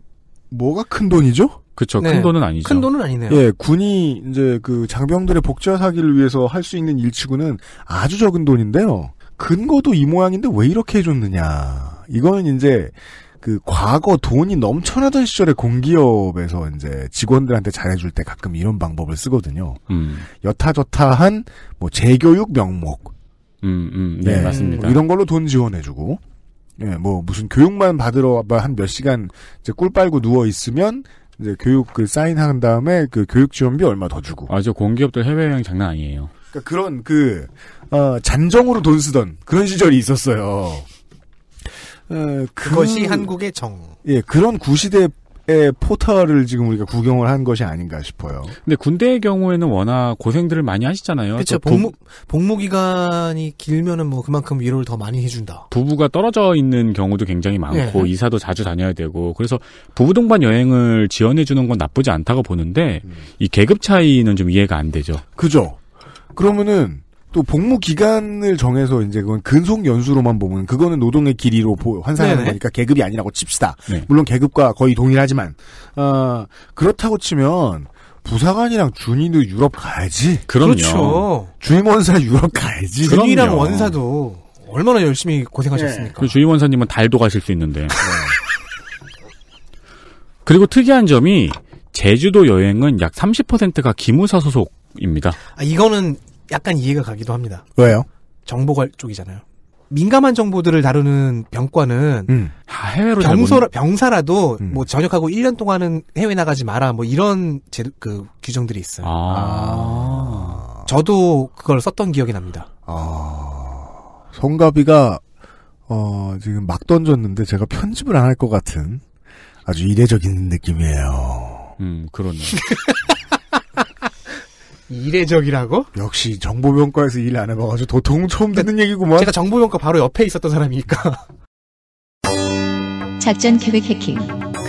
뭐가 큰 돈이죠? 그렇죠. 네. 큰 돈은 아니죠. 큰 돈은 아니네요. 예, 군이 이제 그 장병들의 복지화 사기를 위해서 할 수 있는 일치고는 아주 적은 돈인데요. 근거도 이 모양인데 왜 이렇게 해줬느냐. 이거는 이제 그 과거 돈이 넘쳐나던 시절에 공기업에서 이제 직원들한테 잘해줄 때 가끔 이런 방법을 쓰거든요. 음. 여타저타한 뭐 재교육 명목. 음, 음, 네, 네 맞습니다. 뭐 이런 걸로 돈 지원해주고. 예, 뭐 무슨 교육만 받으러 한 몇 시간 이제 꿀 빨고 누워 있으면 이제 교육 그 사인한 다음에 그 교육 지원비 얼마 더 주고. 아, 저 공기업들 해외여행 장난 아니에요. 그러니까 그런 그, 어, 잔정으로 돈 쓰던 그런 시절이 있었어요. 어, 그, 것이 한국의 정. 예, 그런 구시대 예, 포탈을 지금 우리가 구경을 한 것이 아닌가 싶어요. 근데 군대의 경우에는 워낙 고생들을 많이 하시잖아요. 그렇죠. 복무 복무 기간이 길면은 뭐 그만큼 위로를 더 많이 해준다. 부부가 떨어져 있는 경우도 굉장히 많고 네. 이사도 자주 다녀야 되고 그래서 부부 동반 여행을 지원해 주는 건 나쁘지 않다고 보는데 음. 이 계급 차이는 좀 이해가 안 되죠. 그죠. 그러면은 또 복무 기간을 정해서 이제 그건 근속 연수로만 보면 그거는 노동의 길이로 환산하는 네네. 거니까 계급이 아니라고 칩시다. 네. 물론 계급과 거의 동일하지만 어, 그렇다고 치면 부사관이랑 준이도 유럽 가야지. 그럼요. 그렇죠. 주임원사 유럽 가야지. 준이랑 그럼 원사도 얼마나 열심히 고생하셨습니까? 네. 주임원사님은 달도 가실 수 있는데. 네. 그리고 특이한 점이 제주도 여행은 약 30%가 기무사 소속입니다. 아, 이거는 약간 이해가 가기도 합니다. 왜요? 정보관 쪽이잖아요. 민감한 정보들을 다루는 병과는 음. 아, 해외로 병소라, 병사라도 음. 뭐 전역하고 1년 동안은 해외 나가지 마라 뭐 이런 제도, 그 규정들이 있어요. 아. 아. 저도 그걸 썼던 기억이 납니다. 아. 성가비가 어, 지금 막 던졌는데 제가 편집을 안 할 것 같은 아주 이례적인 느낌이에요. 음, 그렇네요. 이례적이라고? 역시 정보병과에서 일 안 해봐가지고 도통 처음 듣는 얘기구만. 제가 정보병과 바로 옆에 있었던 사람이니까. 작전 계획 해킹.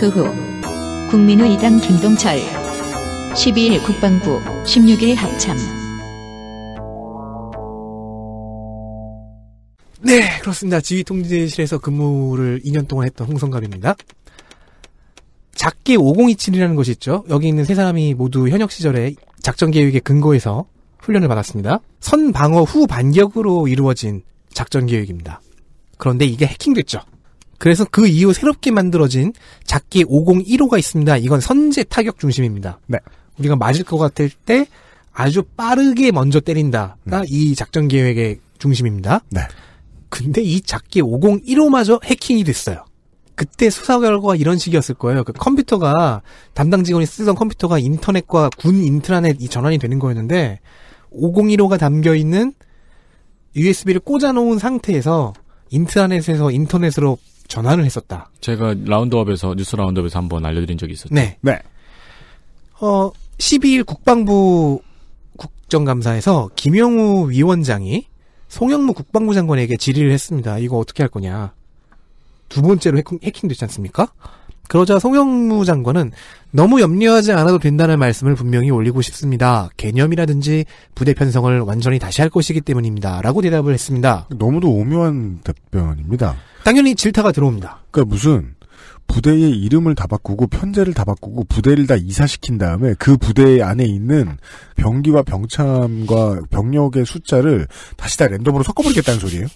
그 후 국민의당 김동철 12일 국방부 16일 합참. 네, 그렇습니다. 지휘통제실에서 근무를 2년 동안 했던 홍성갑입니다. 작게 5027이라는 것이 있죠. 여기 있는 세 사람이 모두 현역 시절에 작전 계획에 근거해서 훈련을 받았습니다. 선 방어 후 반격으로 이루어진 작전 계획입니다. 그런데 이게 해킹됐죠. 그래서 그 이후 새롭게 만들어진 작기 501호가 있습니다. 이건 선제 타격 중심입니다. 네. 우리가 맞을 것 같을 때 아주 빠르게 먼저 때린다가 음. 이 작전 계획의 중심입니다. 네. 근데 이 작기 501호마저 해킹이 됐어요. 그때 수사 결과가 이런 식이었을 거예요. 그 컴퓨터가 담당 직원이 쓰던 컴퓨터가 인터넷과 군 인트라넷이 전환이 되는 거였는데 5015가 담겨 있는 USB를 꽂아 놓은 상태에서 인트라넷에서 인터넷으로 전환을 했었다. 제가 라운드업에서 뉴스 라운드업에서 한번 알려드린 적이 있었죠. 네. 네. 어 12일 국방부 국정감사에서 김영우 위원장이 송영무 국방부 장관에게 질의를 했습니다. 이거 어떻게 할 거냐. 두 번째로 해킹, 해킹됐지 않습니까? 그러자 송영무 장관은 너무 염려하지 않아도 된다는 말씀을 분명히 올리고 싶습니다. 개념이라든지 부대 편성을 완전히 다시 할 것이기 때문입니다. 라고 대답을 했습니다. 너무도 오묘한 답변입니다. 당연히 질타가 들어옵니다. 그러니까 무슨 부대의 이름을 다 바꾸고 편제를 다 바꾸고 부대를 다 이사시킨 다음에 그 부대 안에 있는 병기와 병참과 병력의 숫자를 다시 다 랜덤으로 섞어버리겠다는 소리예요?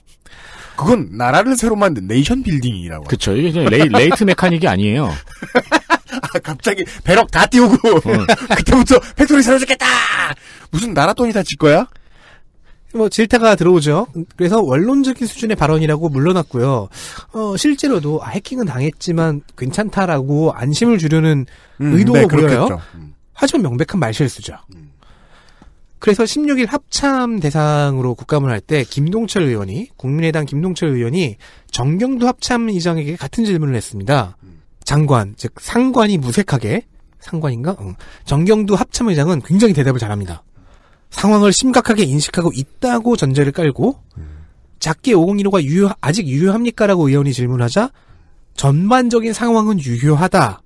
그건 나라를 새로 만든 네이션 빌딩이라고. 그렇죠. 이게 그냥 레이, 레이트 메카닉이 아니에요. 아, 갑자기 배럭 다 띄우고 어. 그때부터 팩토리 새로 짓겠다. 무슨 나라 돈이 다 질 거야? 뭐 질타가 들어오죠. 그래서 원론적인 수준의 발언이라고 물러났고요. 어, 실제로도 아, 해킹은 당했지만 괜찮다라고 안심을 주려는 음, 의도가 네, 보여요. 음. 하지만 명백한 말실수죠. 음. 그래서 16일 합참 대상으로 국감을 할 때 김동철 의원이 국민의당 김동철 의원이 정경두 합참 의장에게 같은 질문을 했습니다. 장관 즉 상관이 무색하게 상관인가? 응. 정경두 합참 의장은 굉장히 대답을 잘합니다. 상황을 심각하게 인식하고 있다고 전제를 깔고 작게 5015가 유효, 아직 유효합니까라고 의원이 질문하자 전반적인 상황은 유효하다.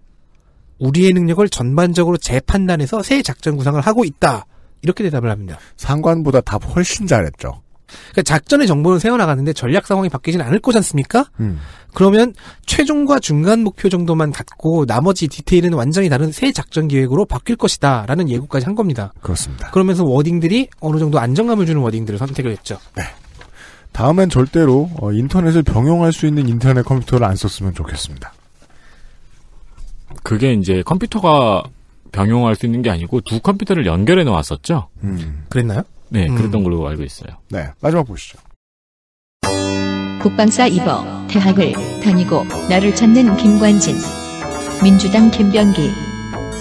우리의 능력을 전반적으로 재판단해서 새 작전 구상을 하고 있다. 이렇게 대답을 합니다. 상관보다 답 훨씬 잘했죠. 그러니까 작전의 정보는 세워나가는데 전략 상황이 바뀌진 않을 거지않습니까 음. 그러면 최종과 중간 목표 정도만 갖고 나머지 디테일은 완전히 다른 새 작전 기획으로 바뀔 것이다. 라는 예고까지 한 겁니다. 그렇습니다. 그러면서 워딩들이 어느 정도 안정감을 주는 워딩들을 선택을 했죠. 네. 다음엔 절대로 어, 인터넷을 병용할 수 있는 인터넷 컴퓨터를 안 썼으면 좋겠습니다. 그게 이제 컴퓨터가 병용할 수 있는 게 아니고 두 컴퓨터를 연결해 놓았었죠. 음. 그랬나요? 네, 음. 그랬던 걸로 알고 있어요. 네, 마지막 보시죠. 국방사 2버 대학을 다니고 나를 찾는 김관진 민주당 김병기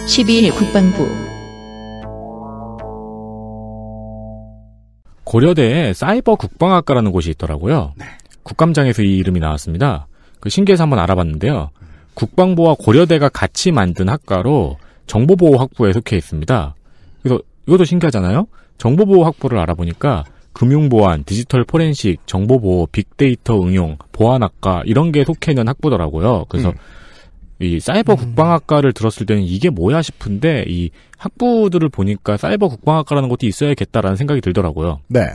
12일 국방부 고려대에 사이버 국방학과라는 곳이 있더라고요. 네. 국감장에서 이 이름이 나왔습니다. 그 신기해서 한번 알아봤는데요. 국방부와 고려대가 같이 만든 학과로 정보보호 학부에 속해 있습니다. 그래서 이것도 신기하잖아요. 정보보호 학부를 알아보니까 금융보안, 디지털 포렌식, 정보보호, 빅데이터 응용, 보안학과 이런 게 속해 있는 학부더라고요. 그래서 음. 이 사이버 음. 국방학과를 들었을 때는 이게 뭐야 싶은데 이 학부들을 보니까 사이버 국방학과라는 것도 있어야겠다라는 생각이 들더라고요. 네.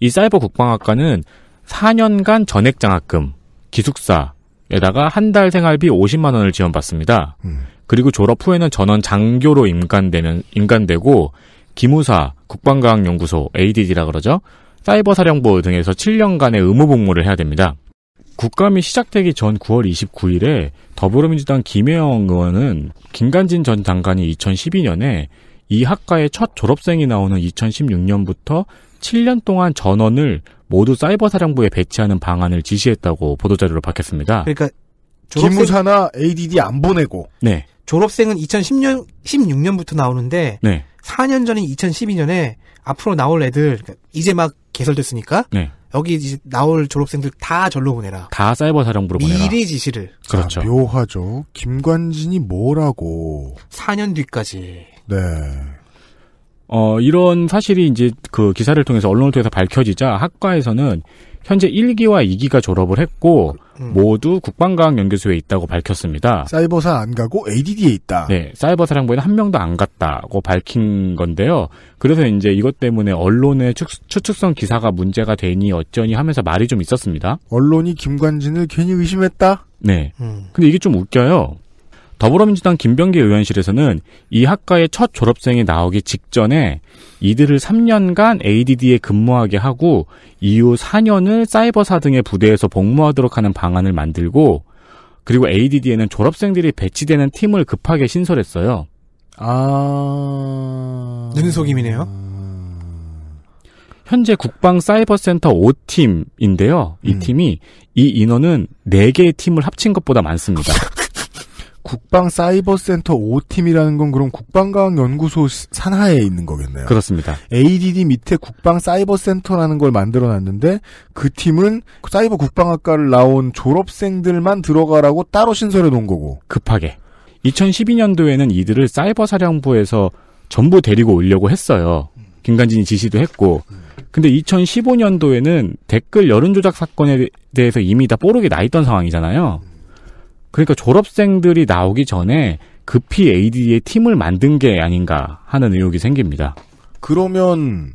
이 사이버 국방학과는 4년간 전액 장학금, 기숙사, 에다가 한 달 생활비 50만 원을 지원받습니다. 음. 그리고 졸업 후에는 전원 장교로 임관되면 임관되고 기무사, 국방과학연구소, ADD라 그러죠. 사이버 사령부 등에서 7년간의 의무 복무를 해야 됩니다. 국감이 시작되기 전 9월 29일에 더불어민주당 김혜영 의원은 김간진 전 장관이 2012년에 이 학과의 첫 졸업생이 나오는 2016년부터 7년 동안 전원을 모두 사이버 사령부에 배치하는 방안을 지시했다고 보도자료로 밝혔습니다. 그러니까 졸업생... 기무사나 ADD 안 보내고 네. 졸업생은 2010년 16년부터 나오는데 네. 4년 전인 2012년에 앞으로 나올 애들 그러니까 이제 막 개설됐으니까 네. 여기 이제 나올 졸업생들 다 절로 보내라. 다 사이버 사령부로 보내라. 미리 지시를. 그렇죠. 아, 묘하죠. 김관진이 뭐라고? 4년 뒤까지. 네. 어, 이런 사실이 이제 그 기사를 통해서 언론을 통해서 밝혀지자 학과에서는 현재 1기와 2기가 졸업을 했고 음. 모두 국방과학연구소에 있다고 밝혔습니다. 사이버사 안 가고 ADD에 있다. 네, 사이버사령부에는 한 명도 안 갔다고 밝힌 건데요. 그래서 이제 이것 때문에 언론의 추, 추측성 기사가 문제가 되니 어쩌니 하면서 말이 좀 있었습니다. 언론이 김관진을 괜히 의심했다. 네. 음. 근데 이게 좀 웃겨요. 더불어민주당 김병기 의원실에서는 이 학과의 첫 졸업생이 나오기 직전에 이들을 3년간 ADD에 근무하게 하고 이후 4년을 사이버사 등의 부대에서 복무하도록 하는 방안을 만들고 그리고 ADD에는 졸업생들이 배치되는 팀을 급하게 신설했어요. 아. 눈속임이네요. 현재 국방 사이버 센터 5팀인데요. 이 음. 팀이 이 인원은 4개의 팀을 합친 것보다 많습니다. 국방 사이버 센터 5팀이라는 건 그럼 국방과학연구소 산하에 있는 거겠네요. 그렇습니다. ADD 밑에 국방 사이버 센터라는 걸 만들어 놨는데 그 팀은 사이버 국방학과를 나온 졸업생들만 들어가라고 따로 신설해 놓은 거고. 급하게. 2012년도에는 이들을 사이버 사령부에서 전부 데리고 오려고 했어요. 김관진이 지시도 했고. 근데 2015년도에는 댓글 여론조작 사건에 대해서 이미 다 뽀록이 나 있던 상황이잖아요. 그러니까 졸업생들이 나오기 전에 급히 AD의 팀을 만든 게 아닌가 하는 의혹이 생깁니다. 그러면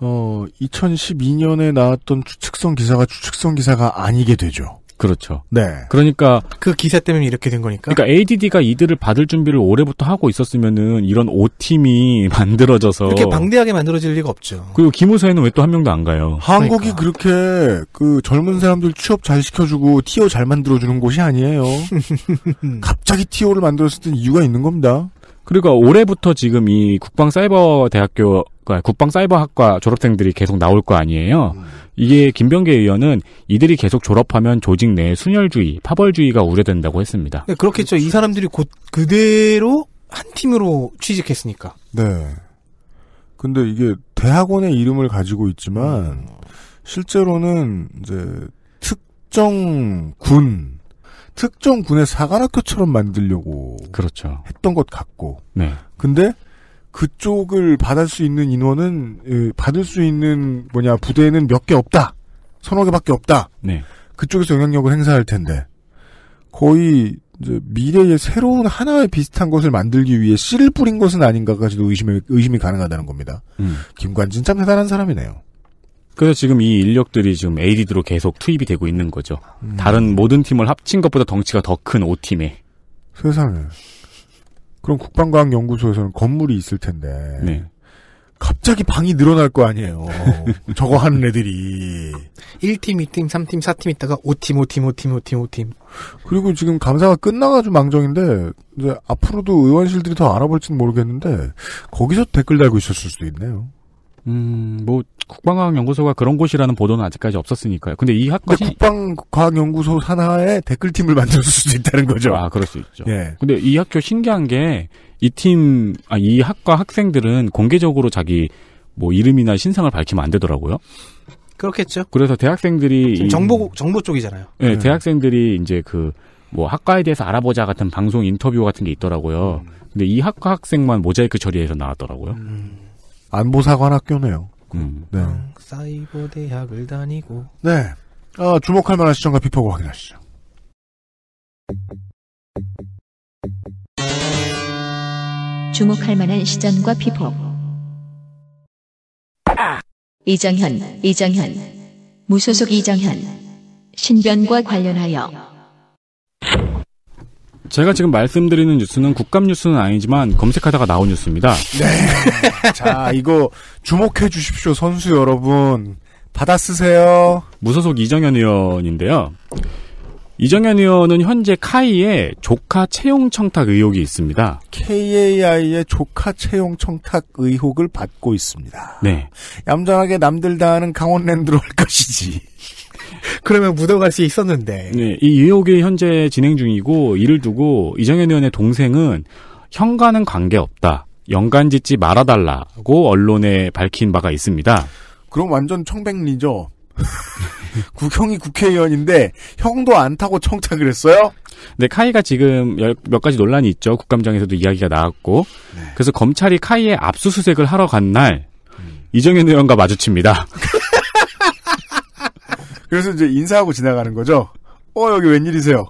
어 2012년에 나왔던 추측성 기사가 추측성 기사가 아니게 되죠. 그렇죠. 네. 그러니까 그 기사 때문에 이렇게 된 거니까. 그러니까 ADD가 이들을 받을 준비를 올해부터 하고 있었으면은 이런 5팀이 만들어져서 이렇게 방대하게 만들어질 리가 없죠. 그리고 기무사에는 왜 또 한 명도 안 가요? 한국이 그러니까. 그렇게그 젊은 사람들 취업 잘 시켜주고 티오 잘 만들어주는 곳이 아니에요. 갑자기 티오를 만들었을 이유가 있는 겁니다. 그리고 올해부터 지금 이 국방사이버대학교 국방사이버학과 졸업생들이 계속 나올 거 아니에요. 음. 이게 김병계 의원은 이들이 계속 졸업하면 조직 내 순혈주의, 파벌주의가 우려된다고 했습니다. 네, 그렇겠죠. 그렇죠. 이 사람들이 곧 그대로 한 팀으로 취직했으니까. 네. 근데 이게 대학원의 이름을 가지고 있지만 음. 실제로는 이제 특정 군 특정 군의 사관학교처럼 만들려고 그렇죠. 했던 것 같고. 네. 근데 그쪽을 받을 수 있는 인원은 예, 받을 수 있는 뭐냐 부대는 몇 개 없다. 서너 개밖에 없다. 네. 그쪽에서 영향력을 행사할 텐데 거의 미래의 새로운 하나의 비슷한 것을 만들기 위해 씨를 뿌린 것은 아닌가까지도 의심이, 의심이 가능하다는 겁니다. 음. 김관진 참 대단한 사람이네요. 그래서 지금 이 인력들이 지금 AD로 계속 투입이 되고 있는 거죠. 음. 다른 모든 팀을 합친 것보다 덩치가 더 큰 5팀에. 세상에. 그럼 국방과학연구소에서는 건물이 있을 텐데 네. 갑자기 방이 늘어날 거 아니에요. 저거 하는 애들이 1팀, 2팀, 3팀, 4팀 있다가 5팀, 5팀, 5팀, 5팀, 5팀. 그리고 지금 감사가 끝나가지고 망정인데 이제 앞으로도 의원실들이 더 알아볼지는 모르겠는데 거기서 댓글 달고 있었을 수도 있네요. 음, 뭐 국방과학연구소가 그런 곳이라는 보도는 아직까지 없었으니까요. 근데 이 학과시 국방과학연구소 산하에 댓글팀을 만들 수도 있다는 거죠. 아, 그럴 수 있죠. 예. 근데 이 학교 신기한 게 이 팀, 아, 이 학과 학생들은 공개적으로 자기 뭐 이름이나 신상을 밝히면 안 되더라고요. 그렇겠죠. 그래서 대학생들이 아, 정보 정보 쪽이잖아요. 네, 음. 대학생들이 이제 그 뭐 학과에 대해서 알아보자 같은 방송 인터뷰 같은 게 있더라고요. 음. 근데 이 학과 학생만 모자이크 처리해서 나왔더라고요. 음. 안보사관학교네요. 음. 네. 음, 사이버 대학을 다니고. 네. 아, 주목할 만한 시청과 비평고 확인하시죠. 주목할 만한 시전과 피폭. 아! 이정현, 이정현. 무소속 이정현. 신변과 관련하여 제가 지금 말씀드리는 뉴스는 국감 뉴스는 아니지만 검색하다가 나온 뉴스입니다. 네. 자, 이거 주목해 주십시오, 선수 여러분. 받아 쓰세요. 무소속 이정현 의원인데요. 이정현 의원은 현재 카이에 조카 채용 청탁 의혹이 있습니다. KAI의 조카 채용 청탁 의혹을 받고 있습니다. 네. 얌전하게 남들 다하는 강원랜드로 할 것이지. 그러면 묻어갈 수 있었는데. 네, 이 의혹이 현재 진행 중이고 이를 두고 이정현 의원의 동생은 형과는 관계없다. 연관 짓지 말아달라고 언론에 밝힌 바가 있습니다. 그럼 완전 청백리죠. 국형이 국회의원인데 형도 안 타고 청탁을 했어요? 네, 카이가 지금 몇 가지 논란이 있죠. 국감장에서도 이야기가 나왔고. 네. 그래서 검찰이 카이의 압수수색을 하러 간날 음. 이정현 의원과 마주칩니다. 그래서 이제 인사하고 지나가는 거죠. 어, 여기 웬일이세요?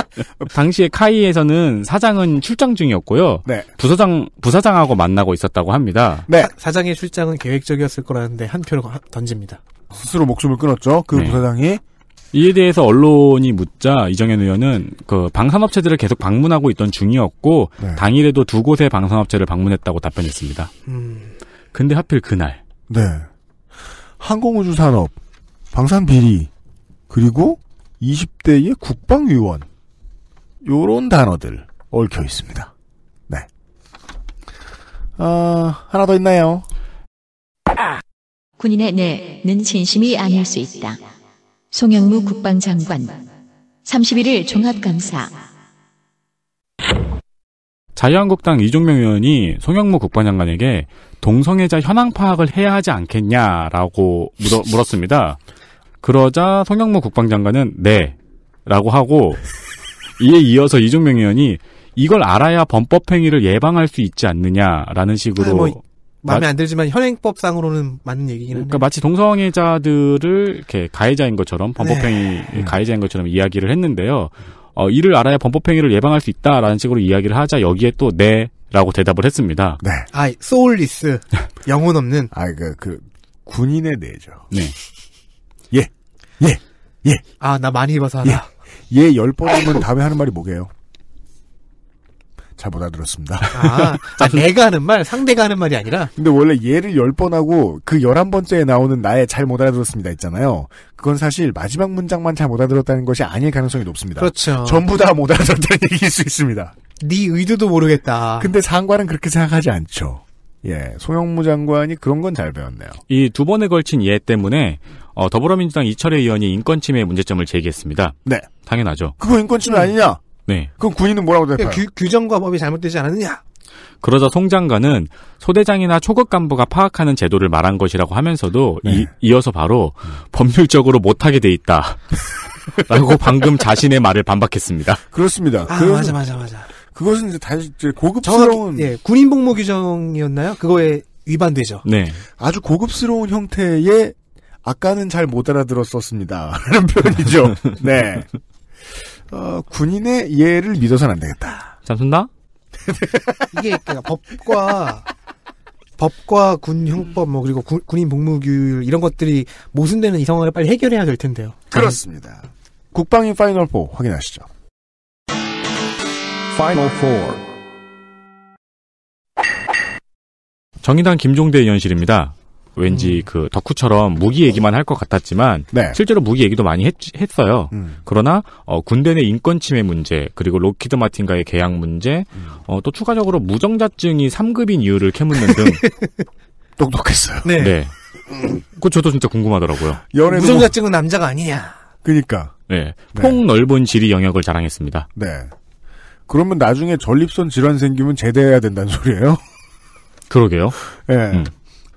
당시에 카이에서는 사장은 출장 중이었고요. 네. 부서장, 부사장하고 만나고 있었다고 합니다. 네. 사, 장의 출장은 계획적이었을 거라는데 한 표를 던집니다. 스스로 목숨을 끊었죠. 그 네. 부사장이. 이에 대해서 언론이 묻자 이정현 의원은 그 방산업체들을 계속 방문하고 있던 중이었고 네. 당일에도 두 곳의 방산업체를 방문했다고 답변했습니다. 음. 근데 하필 그날. 네. 항공우주 산업. 방산 비리 그리고 20대의 국방위원 요런 단어들 얽혀 있습니다. 네. 아 하나 더 있나요? 군인의 내는 진심이 아닐 수 있다. 송영무 국방장관 31일 종합감사 자유한국당 이종명 의원이 송영무 국방장관에게 동성애자 현황 파악을 해야 하지 않겠냐라고 물었습니다. 그러자 송영무 국방장관은 네 라고 하고 이에 이어서 이종명 의원이 이걸 알아야 범법 행위를 예방할 수 있지 않느냐라는 식으로 아, 뭐 마음에 안 들지만 현행법상으로는 맞는 얘기긴 하네 그러니까 마치 동성애자들을 이렇게 가해자인 것처럼 네. 범법행위 네. 가해자인 것처럼 이야기를 했는데요. 어, 이를 알아야 범법행위를 예방할 수 있다라는 식으로 이야기를 하자 여기에 또 네라고 대답을 했습니다. 네. 아, 소울리스 영혼 없는. 아, 그러그 군인의 네죠. 네. 예. 예. 아, 나 많이 입어서 하나. 예. 예, 0번 하면 다음에 하는 말이 뭐게요? 잘 못 알아들었습니다. 아, 아, 내가 하는 말, 상대가 하는 말이 아니라? 근데 원래 예를 1 0번 하고 그1 1 번째에 나오는 나의 잘 못 알아들었습니다 있잖아요. 그건 사실 마지막 문장만 잘 못 알아들었다는 것이 아닐 가능성이 높습니다. 그렇죠. 전부 다 못 알아들었다는 얘기일 수 있습니다. 네 의도도 모르겠다. 근데 상관은 그렇게 생각하지 않죠. 예, 소영무 장관이 그런 건 잘 배웠네요. 이 두 번에 걸친 예 때문에 어, 더불어민주당 이철의 의원이 인권침해 문제점을 제기했습니다. 네. 당연하죠. 그거 인권침해 음. 아니냐? 네. 그럼 군인은 뭐라고 그러니까 대답해요? 규, 규정과 법이 잘못되지 않았느냐? 그러자 송 장관은 소대장이나 초급 간부가 파악하는 제도를 말한 것이라고 하면서도 네. 이, 어서 바로 음. 법률적으로 못하게 돼 있다. 라고 방금 자신의 말을 반박했습니다. 그렇습니다. 아, 맞아, 맞아, 맞아. 그것은 이제 다시 고급스러운. 예, 군인 복무 규정이었나요? 그거에 위반되죠. 네. 아주 고급스러운 형태의 아까는 잘 못 알아들었었습니다. 라는 표현이죠. 네. 어, 군인의 예를 믿어서는 안 되겠다. 잠순다? 이게 그러니까 법과 법과 군 형법 뭐 그리고 구, 군인 복무 규율 이런 것들이 모순되는 이 상황을 빨리 해결해야 될 텐데요. 그렇습니다. 국방인 파이널 4 확인하시죠. 파이널 4 정의당 김종대 의원실입니다. 왠지 음. 그 덕후처럼 무기 얘기만 할 것 같았지만 네. 실제로 무기 얘기도 많이 했, 어요 음. 그러나 어, 군대 내 인권 침해 문제 그리고 로키드 마틴과의 계약 문제 음. 어, 또 추가적으로 무정자증이 3급인 이유를 캐묻는 등 똑똑했어요. 네. 네. 그 저도 진짜 궁금하더라고요. 무정자증은 남자가 아니냐. 그니까. 러 네. 네. 폭넓은 지리 영역을 자랑했습니다. 네. 그러면 나중에 전립선 질환 생기면 제대해야 된다는 소리예요? 그러게요. 네. 음.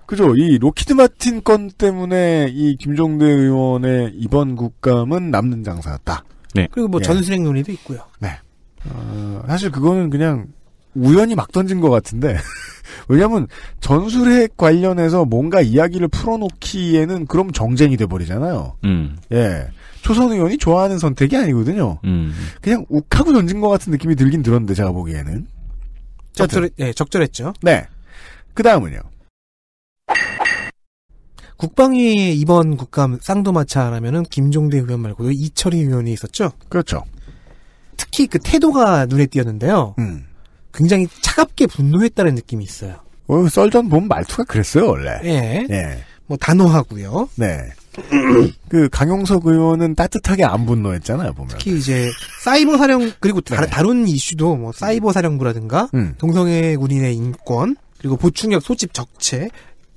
그죠. 이 로키드 마틴 건 때문에 이 김종대 의원의 이번 국감은 남는 장사였다. 네. 그리고 뭐 예. 전술핵 논의도 있고요. 네. 어, 사실 그거는 그냥 우연히 막 던진 것 같은데. 왜냐하면 전술핵 관련해서 뭔가 이야기를 풀어놓기에는 그럼 정쟁이 돼버리잖아요. 음. 예. 초선 의원이 좋아하는 선택이 아니거든요. 음. 그냥 욱하고 던진 것 같은 느낌이 들긴 들었는데 제가 보기에는. 적절, 예, 네, 적절했죠. 네. 그 다음은요. 국방위 이번 국감 쌍도마차라면은 김종대 의원 말고도 이철희 의원이 있었죠. 그렇죠. 특히 그 태도가 눈에 띄었는데요. 음. 굉장히 차갑게 분노했다는 느낌이 있어요. 어, 썰전 본 말투가 그랬어요 원래. 예. 예. 뭐 단호하고요. 네. 그 강용석 의원은 따뜻하게 안 분노했잖아요 보면. 특히 이제 사이버 사령 그리고 네. 다, 른 이슈도 뭐 사이버 사령부라든가 음. 동성애 군인의 인권 그리고 보충력 소집 적체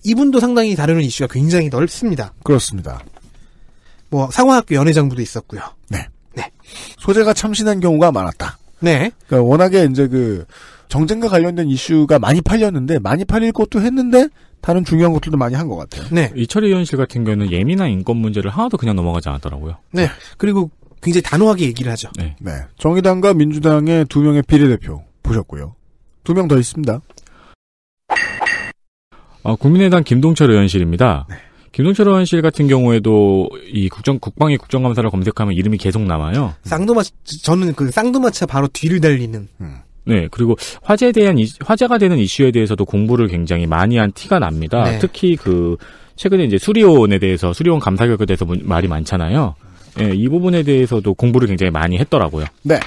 이분도 상당히 다루는 이슈가 굉장히 넓습니다. 그렇습니다. 뭐 상화학교 연회장부도 있었고요. 네. 네. 소재가 참신한 경우가 많았다. 네. 그러니까 워낙에 이제 그 정쟁과 관련된 이슈가 많이 팔렸는데 많이 팔릴 것도 했는데 다른 중요한 것들도 많이 한 것 같아요. 네. 이철희 의원실 같은 경우는 예민한 인권 문제를 하나도 그냥 넘어가지 않았더라고요. 네. 그리고 굉장히 단호하게 얘기를 하죠. 네. 네. 정의당과 민주당의 두 명의 비례대표 보셨고요. 두 명 더 있습니다. 어, 국민의당 김동철 의원실입니다. 네. 김동철 의원실 같은 경우에도 이 국정 국방위 국정감사를 검색하면 이름이 계속 남아요. 쌍두마 저는 그 쌍두마차 바로 뒤를 달리는. 음. 네 그리고 화제에 대한 이, 화제가 되는 이슈에 대해서도 공부를 굉장히 많이 한 티가 납니다. 네. 특히 그 최근에 이제 수리온에 대해서 수리온 감사 결과에 대해서 말이 많잖아요. 예, 네, 이 부분에 대해서도 공부를 굉장히 많이 했더라고요. 네.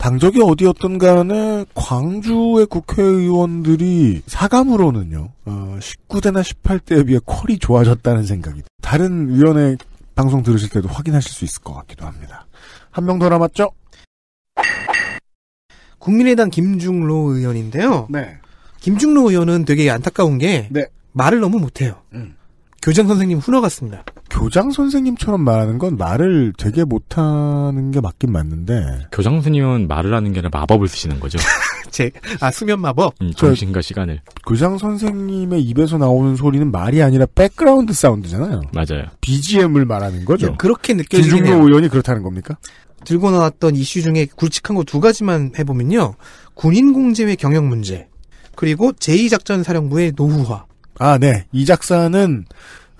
당적이 어디였든 간에 광주의 국회의원들이 사감으로는요, 어, 19대나 18대에 비해 퀄이 좋아졌다는 생각이 다른 위원회 방송 들으실 때도 확인하실 수 있을 것 같기도 합니다. 한 명 더 남았죠? 국민의당 김중로 의원인데요. 네. 김중로 의원은 되게 안타까운 게 네. 말을 너무 못해요. 음. 교장 선생님 훈화같습니다. 교장 선생님처럼 말하는 건 말을 되게 못하는 게 맞긴 맞는데 교장 선생님은 말을 하는 게 아니라 마법을 쓰시는 거죠. 제, 아 수면 마법. 음, 정신과 시간을. 교장 선생님의 입에서 나오는 소리는 말이 아니라 백그라운드 사운드잖아요. 맞아요. BGM을 말하는 거죠. 예, 그렇게 느껴지네요. 김종도 의원이 그렇다는 겁니까? 들고 나왔던 이슈 중에 굵직한 거 두 가지만 해보면요. 군인공제의 경영 문제 그리고 제2작전사령부의 노후화. 아, 네. 이 작사는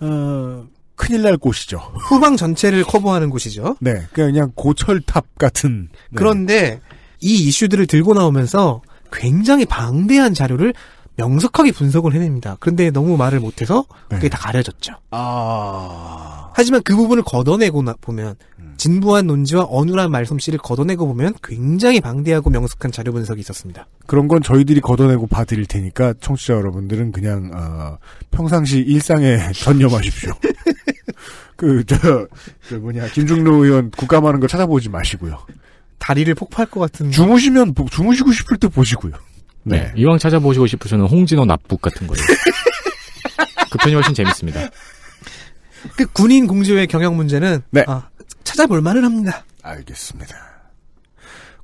어, 큰일 날 곳이죠. 후방 전체를 커버하는 곳이죠. 네. 그냥 고철탑 같은. 네. 그런데 이 이슈들을 들고 나오면서 굉장히 방대한 자료를 명석하게 분석을 해냅니다. 그런데 너무 말을 못해서 그게 네. 다 가려졌죠. 아... 하지만 그 부분을 걷어내고 보면 음. 진부한 논지와 어눌한 말솜씨를 걷어내고 보면 굉장히 방대하고 명석한 자료 분석이 있었습니다. 그런 건 저희들이 걷어내고 봐드릴 테니까 청취자 여러분들은 그냥 어, 평상시 일상에 전념하십시오. 그저 저 뭐냐 김중로 의원 국감하는 거 찾아보지 마시고요. 다리를 폭파할 것 같은. 주무시면 뭐, 주무시고 싶을 때 보시고요. 네. 네. 이왕 찾아보시고 싶으시면 홍진호 납북 같은 거예요. 그 편이 훨씬 재밌습니다. 그 군인 공조의 경영 문제는 네. 아, 찾아볼 만은 합니다. 알겠습니다.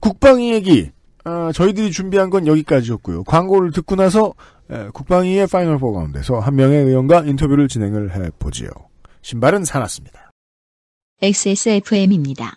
국방위 얘기 아, 저희들이 준비한 건 여기까지였고요. 광고를 듣고 나서 에, 국방위의 파이널 포 가운데서 한 명의 의원과 인터뷰를 진행을 해보지요. 신발은 사놨습니다. XSFM입니다.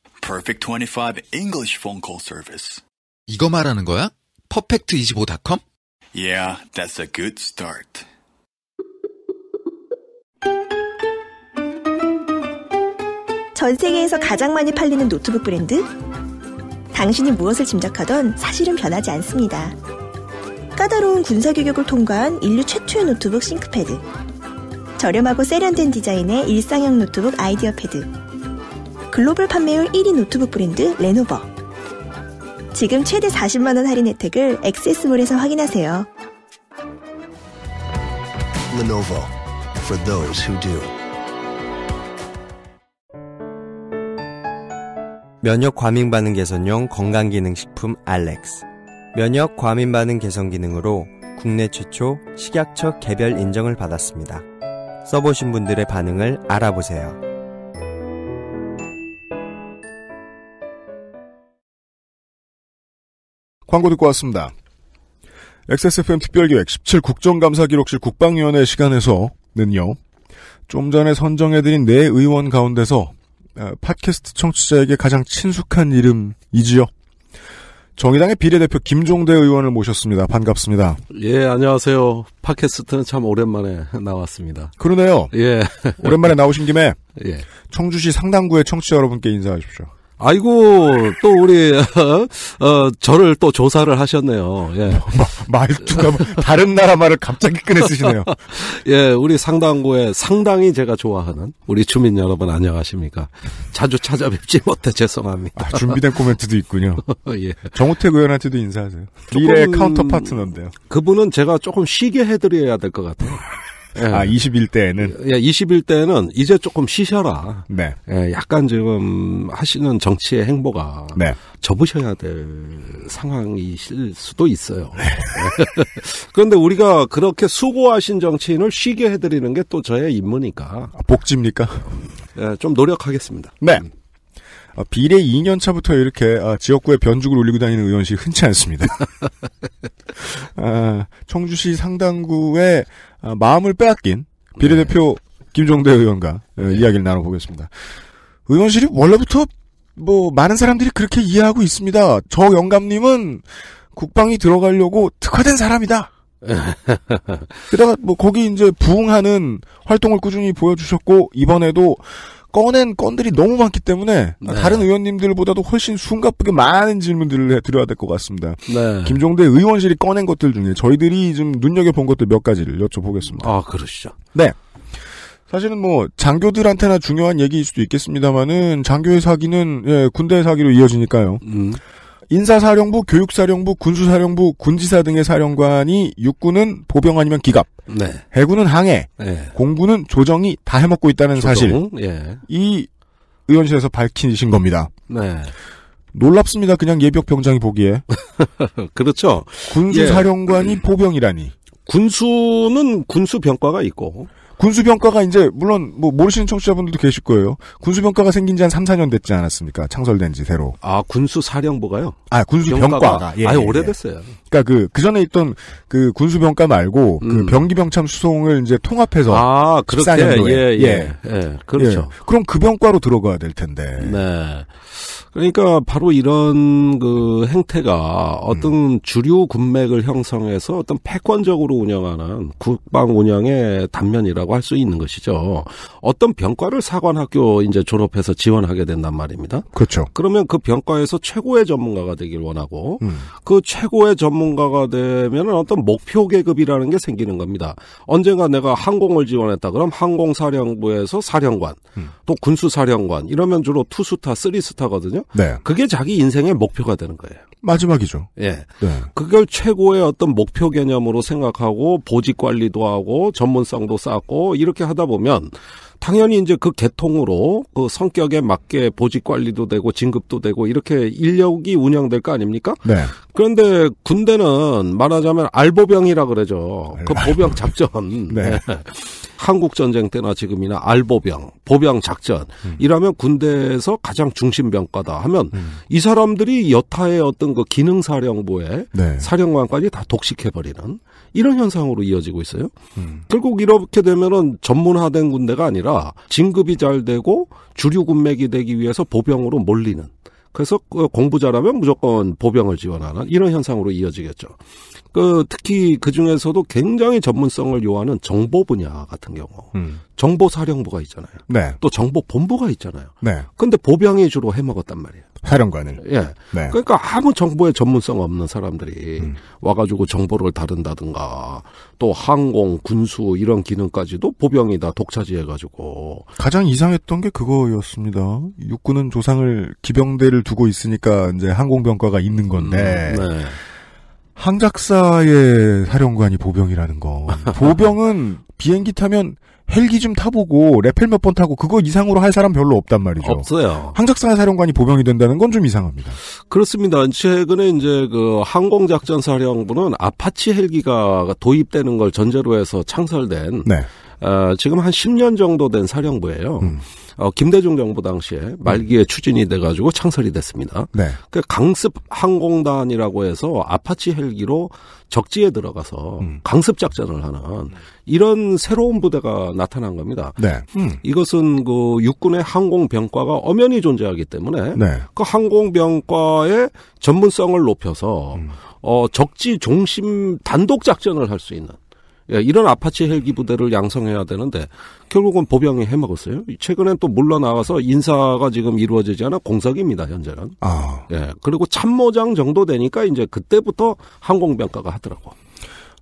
Perfect 25 English phone call service. 이거 말하는 거야? perfect25.com? Yeah, that's a good start. 전 세계에서 가장 많이 팔리는 노트북 브랜드? 당신이 무엇을 짐작하던 사실은 변하지 않습니다. 까다로운 군사 규격을 통과한 인류 최초의 노트북 싱크패드. 저렴하고 세련된 디자인의 일상형 노트북 아이디어패드. 글로벌 판매율 1위 노트북 브랜드 레노버. 지금 최대 40만원 할인 혜택을 액세스몰에서 확인하세요. Lenovo for those who do. 면역 과민 반응 개선용 건강 기능 식품 알렉스. 면역 과민 반응 개선 기능으로 국내 최초 식약처 개별 인정을 받았습니다. 써보신 분들의 반응을 알아보세요. 광고 듣고 왔습니다. XSFM 특별기획 17 국정감사기록실 국방위원회 시간에서는요. 좀 전에 선정해드린 네 의원 가운데서 아, 팟캐스트 청취자에게 가장 친숙한 이름이지요. 정의당의 비례대표 김종대 의원을 모셨습니다. 반갑습니다. 예, 안녕하세요. 팟캐스트는 참 오랜만에 나왔습니다. 그러네요. 예. 오랜만에 나오신 김에 예. 청주시 상당구의 청취자 여러분께 인사하십시오. 아이고 또 우리 어, 저를 또 조사를 하셨네요. 예. 말투가 다른 나라 말을 갑자기 꺼내 쓰시네요. 예, 우리 상당구에 상당히 제가 좋아하는 우리 주민 여러분 안녕하십니까? 자주 찾아뵙지 못해 죄송합니다. 아, 준비된 코멘트도 있군요. 예. 정우택 의원한테도 인사하세요. 미래 의 카운터 파트너인데요. 그분은 제가 조금 쉬게 해드려야 될 것 같아요. 예. 아, 21대에는? 예, 21대에는 이제 조금 쉬셔라. 네. 예, 약간 지금 하시는 정치의 행보가. 네. 접으셔야 될 상황이실 수도 있어요. 네. 그런데 우리가 그렇게 수고하신 정치인을 쉬게 해드리는 게 또 저의 임무니까. 아, 복지입니까? 예, 좀 노력하겠습니다. 네. 아, 비례 2년 차부터 이렇게 아, 지역구에 변죽을 올리고 다니는 의원실 흔치 않습니다. 아, 청주시 상당구에 어, 마음을 빼앗긴 비례대표 네. 김종대 의원과 어, 네. 이야기를 나눠보겠습니다. 의원실이 원래부터 뭐 많은 사람들이 그렇게 이해하고 있습니다. 저 영감님은 국방이 들어가려고 특화된 사람이다. 그다가뭐 거기 이제 부흥하는 활동을 꾸준히 보여주셨고 이번에도 꺼낸 건들이 너무 많기 때문에 네. 다른 의원님들보다도 훨씬 숨가쁘게 많은 질문들을 드려야 될 것 같습니다. 네. 김종대 의원실이 꺼낸 것들 중에 저희들이 좀 눈여겨본 것들 몇 가지를 여쭤보겠습니다. 아, 그러시죠. 네. 사실은 뭐 장교들한테나 중요한 얘기일 수도 있겠습니다만은 장교의 사기는 예, 군대의 사기로 이어지니까요. 음. 인사사령부, 교육사령부, 군수사령부, 군지사 등의 사령관이 육군은 보병 아니면 기갑, 네. 해군은 항해, 네. 공군은 조정이 다 해먹고 있다는 조정? 사실. 예. 이 의원실에서 밝히신 겁니다. 네. 놀랍습니다. 그냥 예비역 병장이 보기에. 그렇죠. 군수사령관이 예. 보병이라니. 군수는 군수병과가 있고 군수병과가 이제 물론 뭐 모르시는 청취자분들도 계실 거예요. 군수병과가 생긴 지 한 3, 4년 됐지 않았습니까? 창설된 지 새로. 아, 군수사령부가요? 아, 군수병과가. 예, 아예 예. 오래됐어요. 그러니까 그 그전에 있던 그 군수병과 말고 그 음. 그 병기병참 수송을 이제 통합해서 아, 그렇게 예, 예. 예. 예. 그렇죠. 예. 그럼 그 병과로 들어가야 될 텐데. 네. 그러니까 바로 이런 그 행태가 어떤 음. 주류 군맥을 형성해서 어떤 패권적으로 운영하는 국방 운영의 단면이라고 사관학라고할수 있는 것이죠. 어떤 병과를 사관학교 이제 졸업해서 지원하게 된단 말입니다. 그렇죠. 그러면 그 병과에서 최고의 전문가가 되길 원하고 음. 그 최고의 전문가가 되면 어떤 목표 계급이라는 게 생기는 겁니다. 언젠가 내가 항공을 지원했다 그럼 항공사령부에서 사령관 음. 또 군수사령관 이러면 주로 투수타 쓰리스타거든요. 네. 그게 자기 인생의 목표가 되는 거예요. 마지막이죠. 예. 네. 그걸 최고의 어떤 목표 개념으로 생각하고 보직 관리도 하고 전문성도 쌓고 이렇게 하다 보면 당연히 이제 그개통으로그 성격에 맞게 보직 관리도 되고 진급도 되고 이렇게 인력이 운영될 거 아닙니까? 네. 그런데 군대는 말하자면 알보병이라 그러죠. 그 네. 보병 작전. 네. 네. 한국 전쟁 때나 지금이나 알보병, 보병 작전 음. 이라면 군대에서 가장 중심 병과다 하면 음. 이 사람들이 여타의 어떤 그 기능 사령부에 네. 사령관까지 다 독식해 버리는 이런 현상으로 이어지고 있어요. 음. 결국 이렇게 되면은 전문화된 군대가 아니라 진급이 잘 되고 주류 군맥이 되기 위해서 보병으로 몰리는 그래서 그 공부 잘하면 무조건 보병을 지원하는 이런 현상으로 이어지겠죠. 그 특히 그 중에서도 굉장히 전문성을 요하는 정보 분야 같은 경우 음. 정보 사령부가 있잖아요. 네. 또 정보 본부가 있잖아요. 네. 근데 보병이 주로 해먹었단 말이에요. 사령관을. 예. 네. 그러니까 아무 정보에 전문성 없는 사람들이 음. 와가지고 정보를 다룬다든가 또 항공, 군수 이런 기능까지도 보병이 다 독차지해가지고 가장 이상했던 게 그거였습니다. 육군은 조상을 기병대를 두고 있으니까 이제 항공병과가 있는 건데. 음, 네. 항작사의 사령관이 보병이라는 거. 보병은 비행기 타면 헬기 좀 타보고 레펠 몇 번 타고 그거 이상으로 할 사람 별로 없단 말이죠. 없어요. 항작사의 사령관이 보병이 된다는 건 좀 이상합니다. 그렇습니다. 최근에 이제 그 항공작전사령부는 아파치 헬기가 도입되는 걸 전제로 해서 창설된 네. 어, 지금 한 10년 정도 된 사령부예요. 음. 어, 김대중 정부 당시에 말기에 음. 추진이 돼가지고 창설이 됐습니다. 네. 그 강습 항공단이라고 해서 아파치 헬기로 적지에 들어가서 음. 강습 작전을 하는 이런 새로운 부대가 나타난 겁니다. 네. 음. 이것은 그 육군의 항공병과가 엄연히 존재하기 때문에 네. 그 항공병과의 전문성을 높여서 음. 어, 적지 중심 단독 작전을 할 수 있는 예, 이런 아파치 헬기 부대를 양성해야 되는데 결국은 보병이 해먹었어요. 최근엔 또 물러나와서 인사가 지금 이루어지지 않아 공석입니다 현재는. 아. 예 그리고 참모장 정도 되니까 이제 그때부터 항공병가가 하더라고.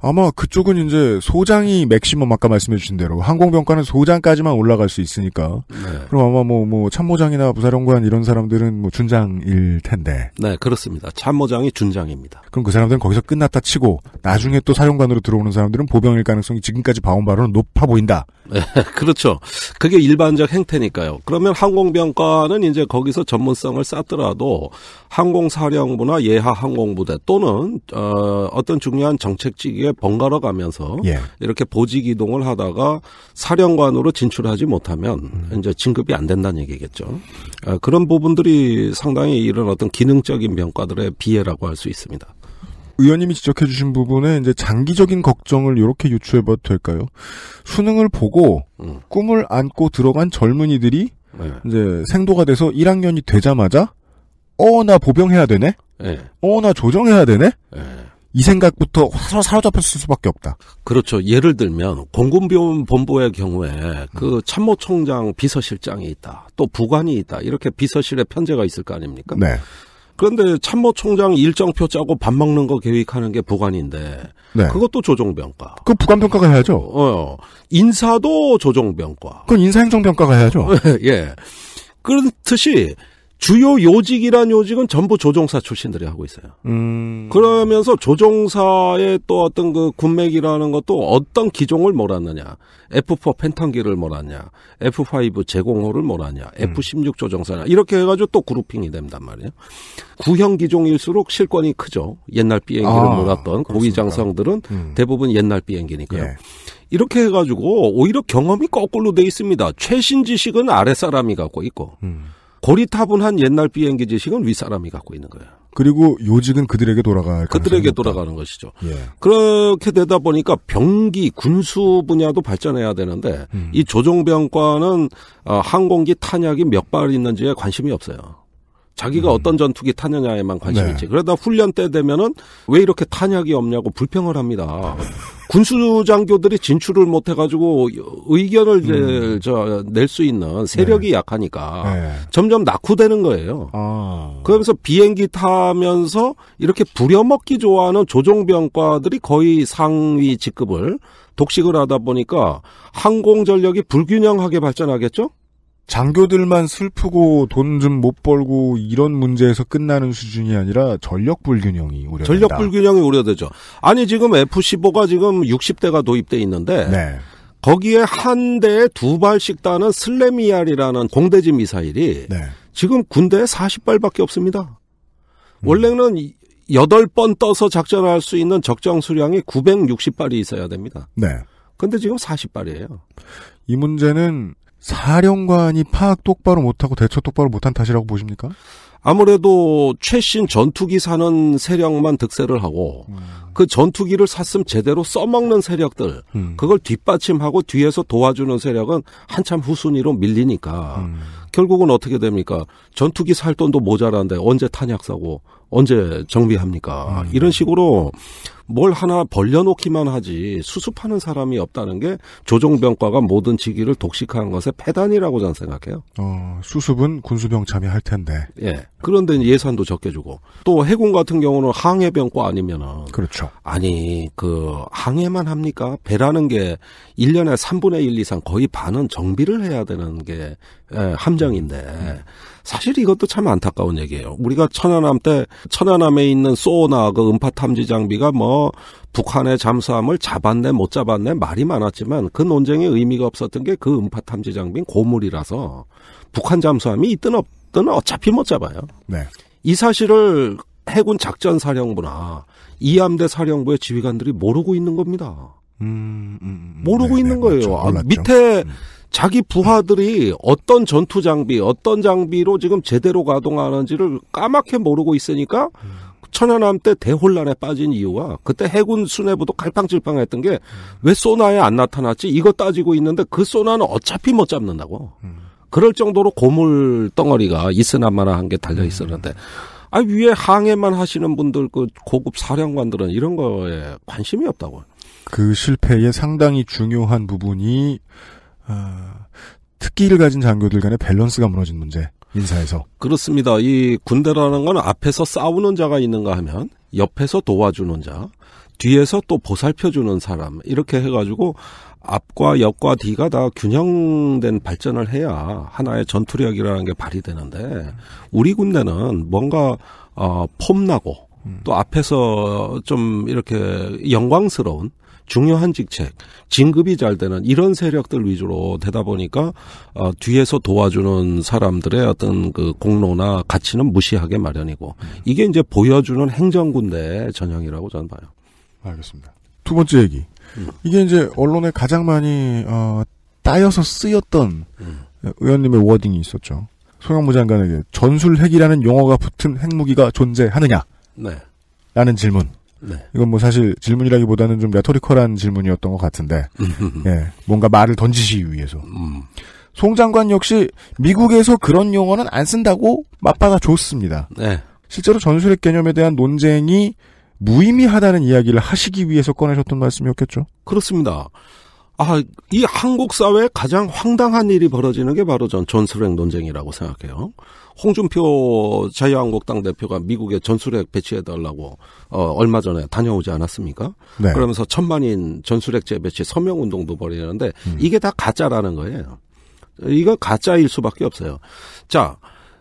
아마 그쪽은 이제 소장이 맥시멈 아까 말씀해 주신 대로 항공병과는 소장까지만 올라갈 수 있으니까 네. 그럼 아마 뭐뭐 뭐 참모장이나 부사령관 이런 사람들은 뭐 준장일 텐데 네 그렇습니다 참모장이 준장입니다 그럼 그 사람들은 거기서 끝났다 치고 나중에 또 사령관으로 들어오는 사람들은 보병일 가능성이 지금까지 봐온 바로는 높아 보인다 네, 그렇죠 그게 일반적 행태니까요 그러면 항공병과는 이제 거기서 전문성을 쌓더라도 항공사령부나 예하 항공부대 또는 어, 어떤 중요한 정책직이 길게 번갈아 가면서 예. 이렇게 보직 이동을 하다가 사령관으로 진출하지 못하면 음. 이제 진급이 안 된다는 얘기겠죠. 아, 그런 부분들이 상당히 이런 어떤 기능적인 병과들의 비애라고 할 수 있습니다. 의원님이 지적해주신 부분에 이제 장기적인 걱정을 이렇게 유추해봐도 될까요? 수능을 보고 음. 꿈을 안고 들어간 젊은이들이 네. 이제 생도가 돼서 1학년이 되자마자 어 나 보병해야 되네. 네. 예. 어나 조정해야 되네. 네. 이 생각부터 서로 사로잡혔을 수밖에 없다. 그렇죠. 예를 들면 공군비원 본부의 경우에 그 음. 참모총장 비서실장이 있다. 또 부관이 있다. 이렇게 비서실에 편제가 있을 거 아닙니까? 네. 그런데 참모총장 일정표 짜고 밥 먹는 거 계획하는 게 부관인데 네. 그것도 조정병과. 그 부관평가가 해야죠. 어, 인사도 조정병과. 그건 인사행정평가가 해야죠. 예. 그런뜻이 주요 요직이란 요직은 전부 조종사 출신들이 하고 있어요. 음... 그러면서 조종사의 또 어떤 그 군맥이라는 것도 어떤 기종을 몰았느냐, F4 펜탄기를 몰았냐, F5 제공호를 몰았냐, 음... F16 조종사냐 이렇게 해가지고 또 그룹핑이 된단 말이에요. 구형 기종일수록 실권이 크죠. 옛날 비행기를 아, 몰았던 고위장성들은 음... 대부분 옛날 비행기니까요. 예. 이렇게 해가지고 오히려 경험이 거꾸로 돼 있습니다. 최신 지식은 아랫사람이 갖고 있고. 음. 고리타분한 옛날 비행기 지식은 윗사람이 갖고 있는 거예요. 그리고 요직은 그들에게 돌아갈 그들에게 돌아가는 것이죠. 예. 그렇게 되다 보니까 병기 군수 분야도 발전해야 되는데 음. 이 조종병과는 아, 항공기 탄약이 몇 발 있는지에 관심이 없어요. 자기가 음. 어떤 전투기 타느냐에만 관심이 네. 있지. 그러다 훈련 때 되면은 왜 이렇게 탄약이 없냐고 불평을 합니다. 군수 장교들이 진출을 못 해가지고 의견을 음. 낼수 있는 세력이 네. 약하니까 네. 점점 낙후되는 거예요. 아. 그러면서 비행기 타면서 이렇게 부려먹기 좋아하는 조종병과들이 거의 상위 직급을 독식을 하다 보니까 항공 전력이 불균형하게 발전하겠죠? 장교들만 슬프고 돈 좀 못 벌고 이런 문제에서 끝나는 수준이 아니라 전력 불균형이 우려된다. 전력 불균형이 우려되죠. 아니 지금 F-15가 지금 60대가 도입돼 있는데 네. 거기에 한 대에 두 발씩 따는 슬레미알이라는 공대지 미사일이 네. 지금 군대에 40발밖에 없습니다. 음. 원래는 8번 떠서 작전할 수 있는 적정 수량이 960발이 있어야 됩니다. 네. 근데 지금 40발이에요. 이 문제는 사령관이 파악 똑바로 못하고 대처 똑바로 못한 탓이라고 보십니까? 아무래도 최신 전투기 사는 세력만 득세를 하고 음. 그 전투기를 샀음 제대로 써먹는 세력들 음. 그걸 뒷받침하고 뒤에서 도와주는 세력은 한참 후순위로 밀리니까 음. 결국은 어떻게 됩니까? 전투기 살 돈도 모자란데 언제 탄약 사고 언제 정비합니까? 음. 이런 식으로 뭘 하나 벌려놓기만 하지 수습하는 사람이 없다는 게 조정병과가 모든 직위를 독식한 것의 패단이라고 저는 생각해요. 어, 수습은 군수병참이 할 텐데. 예. 그런데 예산도 적게 주고 또 해군 같은 경우는 항해병과 아니면은 그렇죠. 아니 그 항해만 합니까? 배라는 게 1년에 3분의 1 이상 거의 반은 정비를 해야 되는 게 예, 합 현장인데 사실 이것도 참 안타까운 얘기예요. 우리가 천안함 때 천안함에 있는 소나 그 음파 탐지 장비가 뭐 북한의 잠수함을 잡았네 못 잡았네 말이 많았지만 그논쟁의 의미가 없었던 게 그 음파 탐지 장비는 고물이라서 북한 잠수함이 있든 없든 어차피 못 잡아요. 네. 이 사실을 해군 작전 사령부나 이함대 사령부의 지휘관들이 모르고 있는 겁니다. 음, 음, 음. 모르고 네 있는 네, 거예요. 그렇죠. 아, 밑에 음. 자기 부하들이 어떤 전투 장비, 어떤 장비로 지금 제대로 가동하는지를 까맣게 모르고 있으니까 천연함때 대혼란에 빠진 이유와 그때 해군 수뇌부도 갈팡질팡했던 게 왜 소나에 안 나타났지 이거 따지고 있는데 그 소나는 어차피 못 잡는다고 그럴 정도로 고물 덩어리가 이스나마나한 게 달려 있었는데 아 위에 항해만 하시는 분들 그 고급 사령관들은 이런 거에 관심이 없다고 그 실패의 상당히 중요한 부분이 아, 특기를 가진 장교들 간의 밸런스가 무너진 문제. 인사에서. 그렇습니다. 이 군대라는 건 앞에서 싸우는 자가 있는가 하면 옆에서 도와주는 자, 뒤에서 또 보살펴주는 사람 이렇게 해가지고 앞과 옆과 뒤가 다 균형된 발전을 해야 하나의 전투력이라는 게 발휘되는데 우리 군대는 뭔가 어 폼나고 음. 또 앞에서 좀 이렇게 영광스러운 중요한 직책, 진급이 잘 되는 이런 세력들 위주로 되다 보니까 어, 뒤에서 도와주는 사람들의 어떤 그 공로나 가치는 무시하게 마련이고 이게 이제 보여주는 행정군대 전형이라고 저는 봐요. 알겠습니다. 두 번째 얘기. 음. 이게 이제 언론에 가장 많이 어, 따여서 쓰였던 음. 의원님의 워딩이 있었죠. 소영무 장관에게 전술핵이라는 용어가 붙은 핵무기가 존재하느냐? 네. 라는 질문. 네. 이건 뭐 사실 질문이라기보다는 좀 레토리컬한 질문이었던 것 같은데, 예, 뭔가 말을 던지시기 위해서. 음. 송 장관 역시 미국에서 그런 용어는 안 쓴다고 맞받아 줬습니다. 네. 실제로 전술핵 개념에 대한 논쟁이 무의미하다는 이야기를 하시기 위해서 꺼내셨던 말씀이었겠죠? 그렇습니다. 아, 이 한국 사회에 가장 황당한 일이 벌어지는 게 바로 전 전술핵 논쟁이라고 생각해요. 홍준표 자유한국당 대표가 미국에 전술핵 배치해달라고 어, 얼마 전에 다녀오지 않았습니까? 네. 그러면서 천만인 전술핵 재배치 서명 운동도 벌이는데 음. 이게 다 가짜라는 거예요. 이거 가짜일 수밖에 없어요. 자,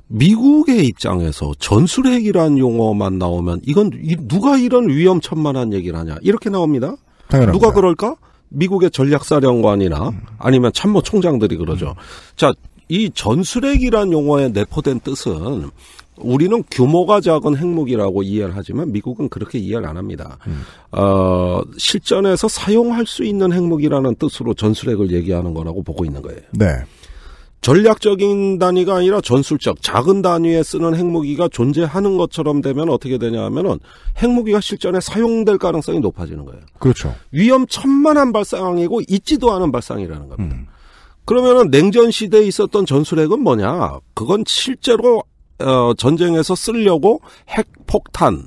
미국의 입장에서 전술핵이란 용어만 나오면 이건 누가 이런 위험천만한 얘기를 하냐 이렇게 나옵니다. 당연합니다. 누가 그럴까? 미국의 전략사령관이나 음. 아니면 참모총장들이 그러죠. 음. 자, 이 전술핵이란 용어에 내포된 뜻은 우리는 규모가 작은 핵무기라고 이해를 하지만 미국은 그렇게 이해를 안 합니다. 음. 어, 실전에서 사용할 수 있는 핵무기라는 뜻으로 전술핵을 얘기하는 거라고 보고 있는 거예요. 네. 전략적인 단위가 아니라 전술적 작은 단위에 쓰는 핵무기가 존재하는 것처럼 되면 어떻게 되냐 하면은 핵무기가 실전에 사용될 가능성이 높아지는 거예요. 그렇죠. 위험 천만한 발상이고 있지도 않은 발상이라는 겁니다. 음. 그러면은 냉전 시대에 있었던 전술핵은 뭐냐? 그건 실제로 어, 전쟁에서 쓰려고 핵폭탄,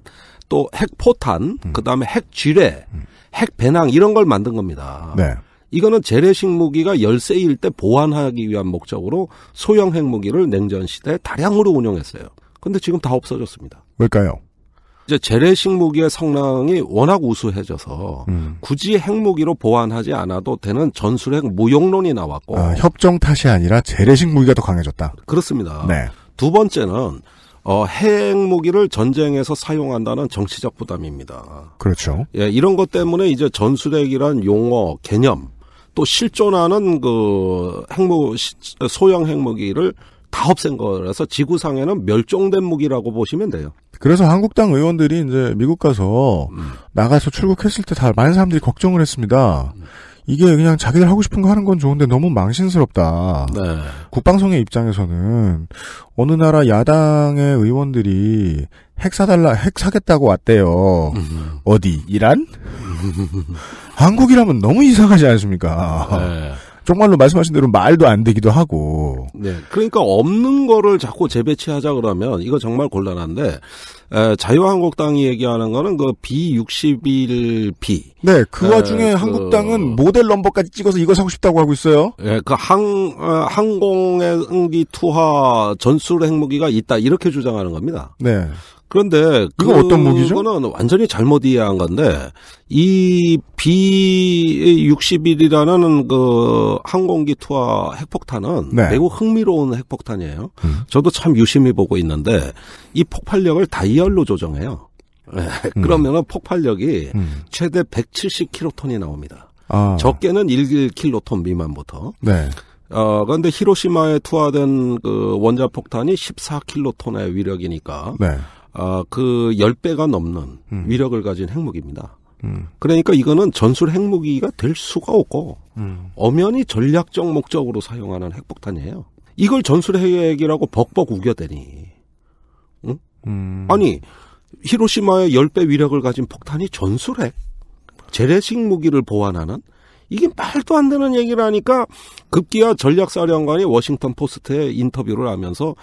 또 핵포탄, 음. 그다음에 핵지뢰 음. 핵배낭 이런 걸 만든 겁니다. 네. 이거는 재래식 무기가 열세일 때 보완하기 위한 목적으로 소형 핵무기를 냉전 시대에 다량으로 운용했어요. 근데 지금 다 없어졌습니다. 왜일까요? 이제 재래식 무기의 성능이 워낙 우수해져서 음. 굳이 핵무기로 보완하지 않아도 되는 전술핵 무용론이 나왔고 아, 협정 탓이 아니라 재래식 무기가 더 강해졌다. 그렇습니다. 네. 두 번째는 어, 핵무기를 전쟁에서 사용한다는 정치적 부담입니다. 그렇죠. 예, 이런 것 때문에 이제 전술핵이란 용어, 개념, 또 실존하는 그 핵무, 소형 핵무기를 다 없앤 거라서 지구상에는 멸종된 무기라고 보시면 돼요. 그래서 한국당 의원들이 이제 미국 가서 음. 나가서 출국했을 때 다 많은 사람들이 걱정을 했습니다. 이게 그냥 자기들 하고 싶은 거 하는 건 좋은데 너무 망신스럽다. 네. 국방성의 입장에서는 어느 나라 야당의 의원들이 핵 사달라 핵 사겠다고 왔대요. 음. 어디 이란? 한국이라면 너무 이상하지 않습니까? 네. 정말로 말씀하신 대로 말도 안 되기도 하고. 네. 그러니까 없는 거를 자꾸 재배치하자 그러면 이거 정말 곤란한데 에, 자유한국당이 얘기하는 거는 그 B61B. 네. 그 와중에 그... 한국당은 모델 넘버까지 찍어서 이거 사고 싶다고 하고 있어요. 예. 네, 그 그항 어, 항공의 응기 투하 전술 핵무기가 있다 이렇게 주장하는 겁니다. 네. 그런데 그거 어떤 무기죠? 그거는 완전히 잘못 이해한 건데 이 B61이라는 그 항공기 투하 핵폭탄은 네. 매우 흥미로운 핵폭탄이에요. 음. 저도 참 유심히 보고 있는데 이 폭발력을 다이얼로 조정해요. 네. 음. 그러면은 폭발력이 음. 최대 170킬로톤이 나옵니다. 아. 적게는 1킬로톤 미만부터. 네. 어, 그런데 히로시마에 투하된 그 원자폭탄이 14킬로톤의 위력이니까. 네. 아, 그 10배가 넘는 음. 위력을 가진 핵무기입니다. 음. 그러니까 이거는 전술 핵무기가 될 수가 없고 음. 엄연히 전략적 목적으로 사용하는 핵폭탄이에요. 이걸 전술 핵이라고 벅벅 우겨대니. 응? 음. 아니 히로시마의 10배 위력을 가진 폭탄이 전술 핵? 재래식 무기를 보완하는? 이게 말도 안 되는 얘기를 하니까 급기야 전략사령관이 워싱턴 포스트에 인터뷰를 하면서 음.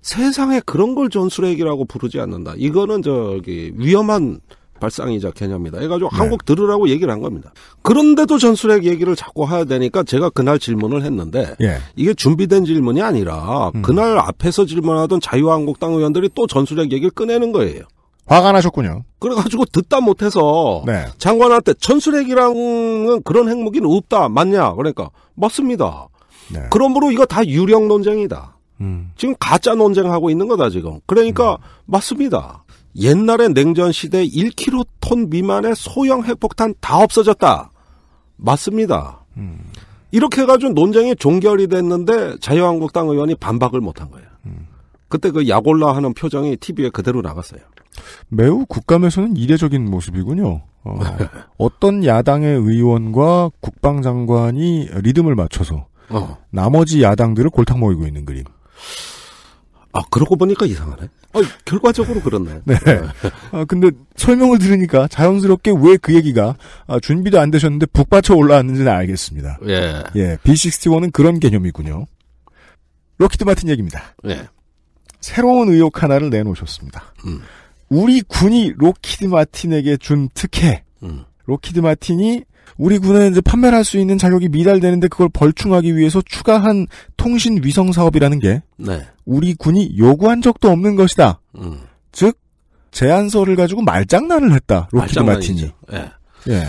세상에 그런 걸 전술핵이라고 부르지 않는다. 이거는 저기 위험한 발상이자 개념이다. 해가지고 네. 한국 들으라고 얘기를 한 겁니다. 그런데도 전술핵 얘기를 자꾸 해야 되니까 제가 그날 질문을 했는데 예. 이게 준비된 질문이 아니라 음. 그날 앞에서 질문하던 자유한국당 의원들이 또 전술핵 얘기를 꺼내는 거예요. 화가 나셨군요. 그래가지고 듣다 못해서 네. 장관한테 전술핵이랑은 그런 핵무기는 없다 맞냐 그러니까 맞습니다. 네. 그러므로 이거 다 유령 논쟁이다. 음. 지금 가짜 논쟁하고 있는 거다 지금. 그러니까 음. 맞습니다. 옛날에 냉전 시대 1킬로톤 미만의 소형 핵폭탄 다 없어졌다. 맞습니다. 음. 이렇게 해가지고 논쟁이 종결이 됐는데 자유한국당 의원이 반박을 못한 거예요. 음. 그때 그약올라 하는 표정이 TV에 그대로 나갔어요. 매우 국감에서는 이례적인 모습이군요. 어, 어떤 야당의 의원과 국방장관이 리듬을 맞춰서 어. 나머지 야당들을 골탕 먹이고 있는 그림. 아, 그러고 보니까 이상하네. 아, 결과적으로 그렇네. 네. 네. 아, 근데 설명을 들으니까 자연스럽게 왜 그 얘기가 아, 준비도 안 되셨는데 북받쳐 올라왔는지는 알겠습니다. 예. 예. B61은 그런 개념이군요. 로키드 마틴 얘기입니다. 예. 새로운 의혹 하나를 내놓으셨습니다. 음. 우리 군이 로키드 마틴에게 준 특혜. 음. 로키드 마틴이 우리 군에 이제 판매를 할수 있는 자격이 미달되는데 그걸 벌충하기 위해서 추가한 통신 위성 사업이라는 게 네. 우리 군이 요구한 적도 없는 것이다. 음. 즉 제안서를 가지고 말장난을 했다. 로키드 마틴이. 예. 예.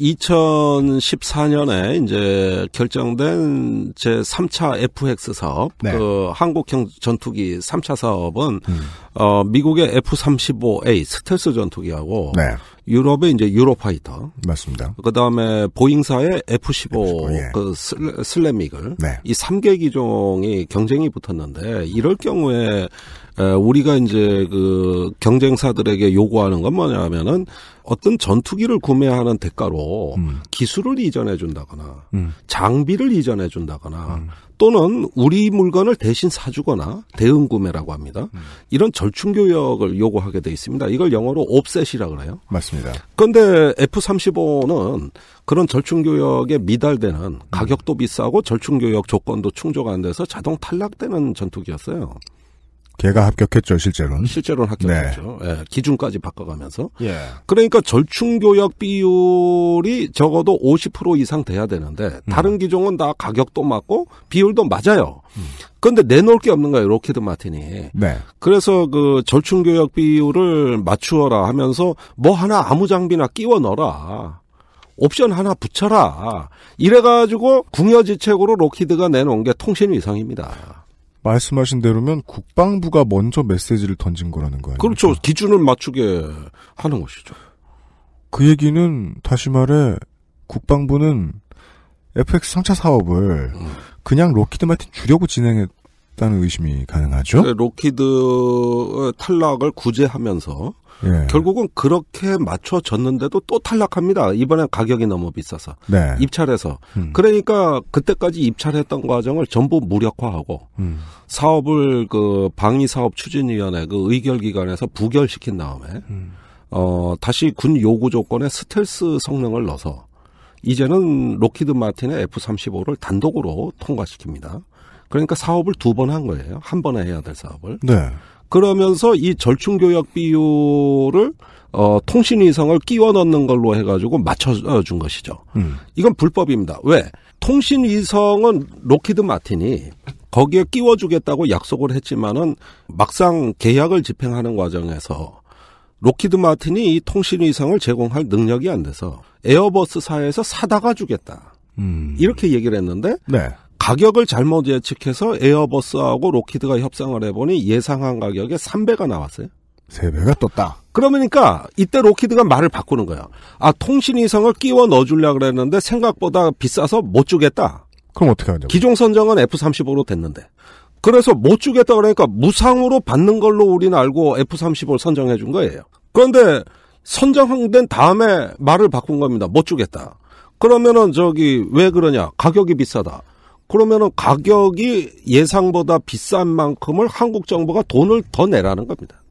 2014년에 이제 결정된 제 3차 FX 사업, 네. 그 한국형 전투기 3차 사업은 음. 어 미국의 F-35A 스텔스 전투기하고 네. 유럽의 이제 유로파이터. 맞습니다. 그 다음에 보잉사의 F-15, F-15 예. 그 슬, 슬래믹을. 네. 이 3개 기종이 경쟁이 붙었는데 이럴 경우에 우리가 이제 그 경쟁사들에게 요구하는 건 뭐냐면은 어떤 전투기를 구매하는 대가로 음. 기술을 이전해 준다거나 음. 장비를 이전해 준다거나 음. 또는 우리 물건을 대신 사주거나 대응 구매라고 합니다. 음. 이런 절충교역을 요구하게 돼 있습니다. 이걸 영어로 옵셋이라 그래요. 맞습니다. 그런데 F-35는 그런 절충교역에 미달되는 음. 가격도 비싸고 절충교역 조건도 충족 안 돼서 자동 탈락되는 전투기였어요. 걔가 합격했죠, 실제로는. 실제로는 합격했죠. 네. 예, 기준까지 바꿔가면서. 예. 그러니까 절충교역 비율이 적어도 50% 이상 돼야 되는데, 음. 다른 음. 기종은 다 가격도 맞고, 비율도 맞아요. 그런데 내놓을 게 없는 거예요, 로키드 마틴이. 네. 그래서 그 절충교역 비율을 맞추어라 하면서, 뭐 하나 아무 장비나 끼워 넣어라. 옵션 하나 붙여라. 이래가지고 궁여지책으로 로키드가 내놓은 게 통신 위성입니다. 말씀하신 대로면 국방부가 먼저 메시지를 던진 거라는 거예요. 그렇죠. 기준을 맞추게 하는 것이죠. 그 얘기는 다시 말해 국방부는 FX 상차 사업을 음. 그냥 로키드 마틴 주려고 진행했다는 의심이 가능하죠. 네, 로키드 탈락을 구제하면서 예. 결국은 그렇게 맞춰졌는데도 또 탈락합니다. 이번엔 가격이 너무 비싸서 네. 입찰해서 음. 그러니까 그때까지 입찰했던 과정을 전부 무력화하고 음. 사업을 그 방위 사업 추진위원회 그 의결 기관에서 부결시킨 다음에 음. 어 다시 군 요구 조건에 스텔스 성능을 넣어서 이제는 로키드 마틴의 F-35를 단독으로 통과시킵니다. 그러니까 사업을 두 번 한 거예요. 한 번에 해야 될 사업을. 네. 그러면서 이 절충교역 비율을 어, 통신위성을 끼워 넣는 걸로 해가지고 맞춰준 것이죠. 음. 이건 불법입니다. 왜? 통신위성은 로키드 마틴이 거기에 끼워주겠다고 약속을 했지만은 막상 계약을 집행하는 과정에서 로키드 마틴이 이 통신위성을 제공할 능력이 안 돼서 에어버스사에서 사다가 주겠다. 음. 이렇게 얘기를 했는데 네. 가격을 잘못 예측해서 에어버스하고 로키드가 협상을 해보니 예상한 가격에 3배가 나왔어요. 3배가 떴다. 그러니까 이때 로키드가 말을 바꾸는 거야. 아 통신위성을 끼워 넣어주려 그랬는데 생각보다 비싸서 못 주겠다. 그럼 어떻게 하죠? 기종 선정은 F-35로 됐는데. 그래서 못 주겠다 그러니까 무상으로 받는 걸로 우리는 알고 F-35를 선정해 준 거예요. 그런데 선정된 다음에 말을 바꾼 겁니다. 못 주겠다. 그러면은 저기 왜 그러냐? 가격이 비싸다. 그러면은 가격이 예상보다 비싼 만큼을 한국 정부가 돈을 더 내라는 겁니다.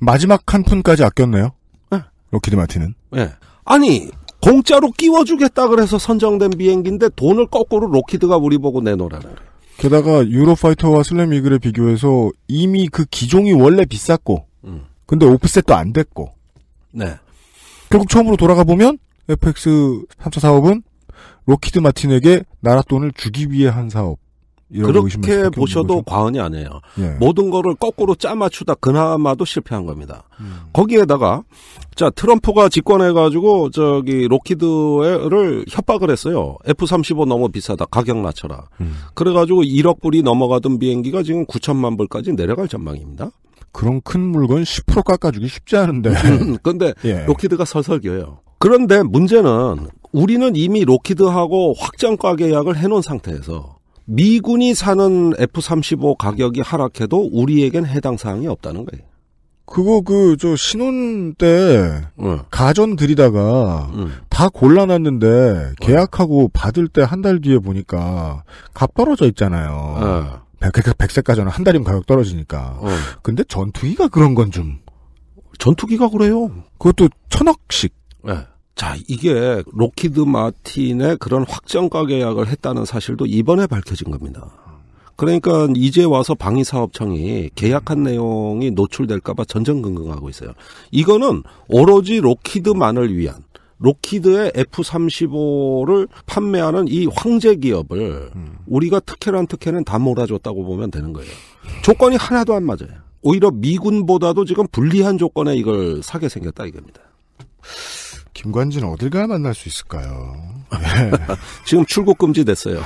마지막 한 푼까지 아꼈네요. 네. 로키드 마틴은. 네. 아니 공짜로 끼워주겠다 그래서 선정된 비행기인데 돈을 거꾸로 로키드가 우리 보고 내놓으라는 거예요. 게다가 유로파이터와 슬램 이글에 비교해서 이미 그 기종이 원래 비쌌고, 음. 근데 오프셋도 안 됐고. 네. 결국 처음으로 돌아가 보면 FX 3차 사업은 로키드 마틴에게 나라 돈을 주기 위해 한 사업. 그렇게 보셔도 과언이 아니에요. 예. 모든 거를 거꾸로 짜 맞추다 그나마도 실패한 겁니다. 음. 거기에다가 자 트럼프가 집권해가지고 저기 로키드를 협박을 했어요. F-35 너무 비싸다 가격 낮춰라. 음. 그래가지고 1억 불이 넘어가던 비행기가 지금 9천만 불까지 내려갈 전망입니다. 그런 큰 물건 10% 깎아주기 쉽지 않은데. 음, 근데 예. 로키드가 설설기예요. 그런데 문제는 우리는 이미 로키드하고 확장과 계약을 해놓은 상태에서 미군이 사는 F-35 가격이 하락해도 우리에겐 해당 사항이 없다는 거예요. 그거 그 저 신혼 때 응. 가전 들이다가 응. 다 골라놨는데 계약하고 받을 때 한 달 뒤에 보니까 값 떨어져 있잖아요. 100세까지는 한 달이면 가격 떨어지니까. 근데 전투기가 그런 건 좀. 전투기가 그래요. 그것도 천억씩. 네. 자, 이게 로키드 마틴의 그런 확정가 계약을 했다는 사실도 이번에 밝혀진 겁니다. 그러니까 이제 와서 방위사업청이 계약한 내용이 노출될까봐 전전긍긍하고 있어요. 이거는 오로지 로키드만을 위한 로키드의 F-35를 판매하는 이 황제 기업을 우리가 특혜란 특혜는 다 몰아줬다고 보면 되는 거예요. 조건이 하나도 안 맞아요. 오히려 미군보다도 지금 불리한 조건에 이걸 사게 생겼다 이겁니다. 김관진 은 어딜 가야 만날 수 있을까요? 네. 지금 출국 금지 됐어요.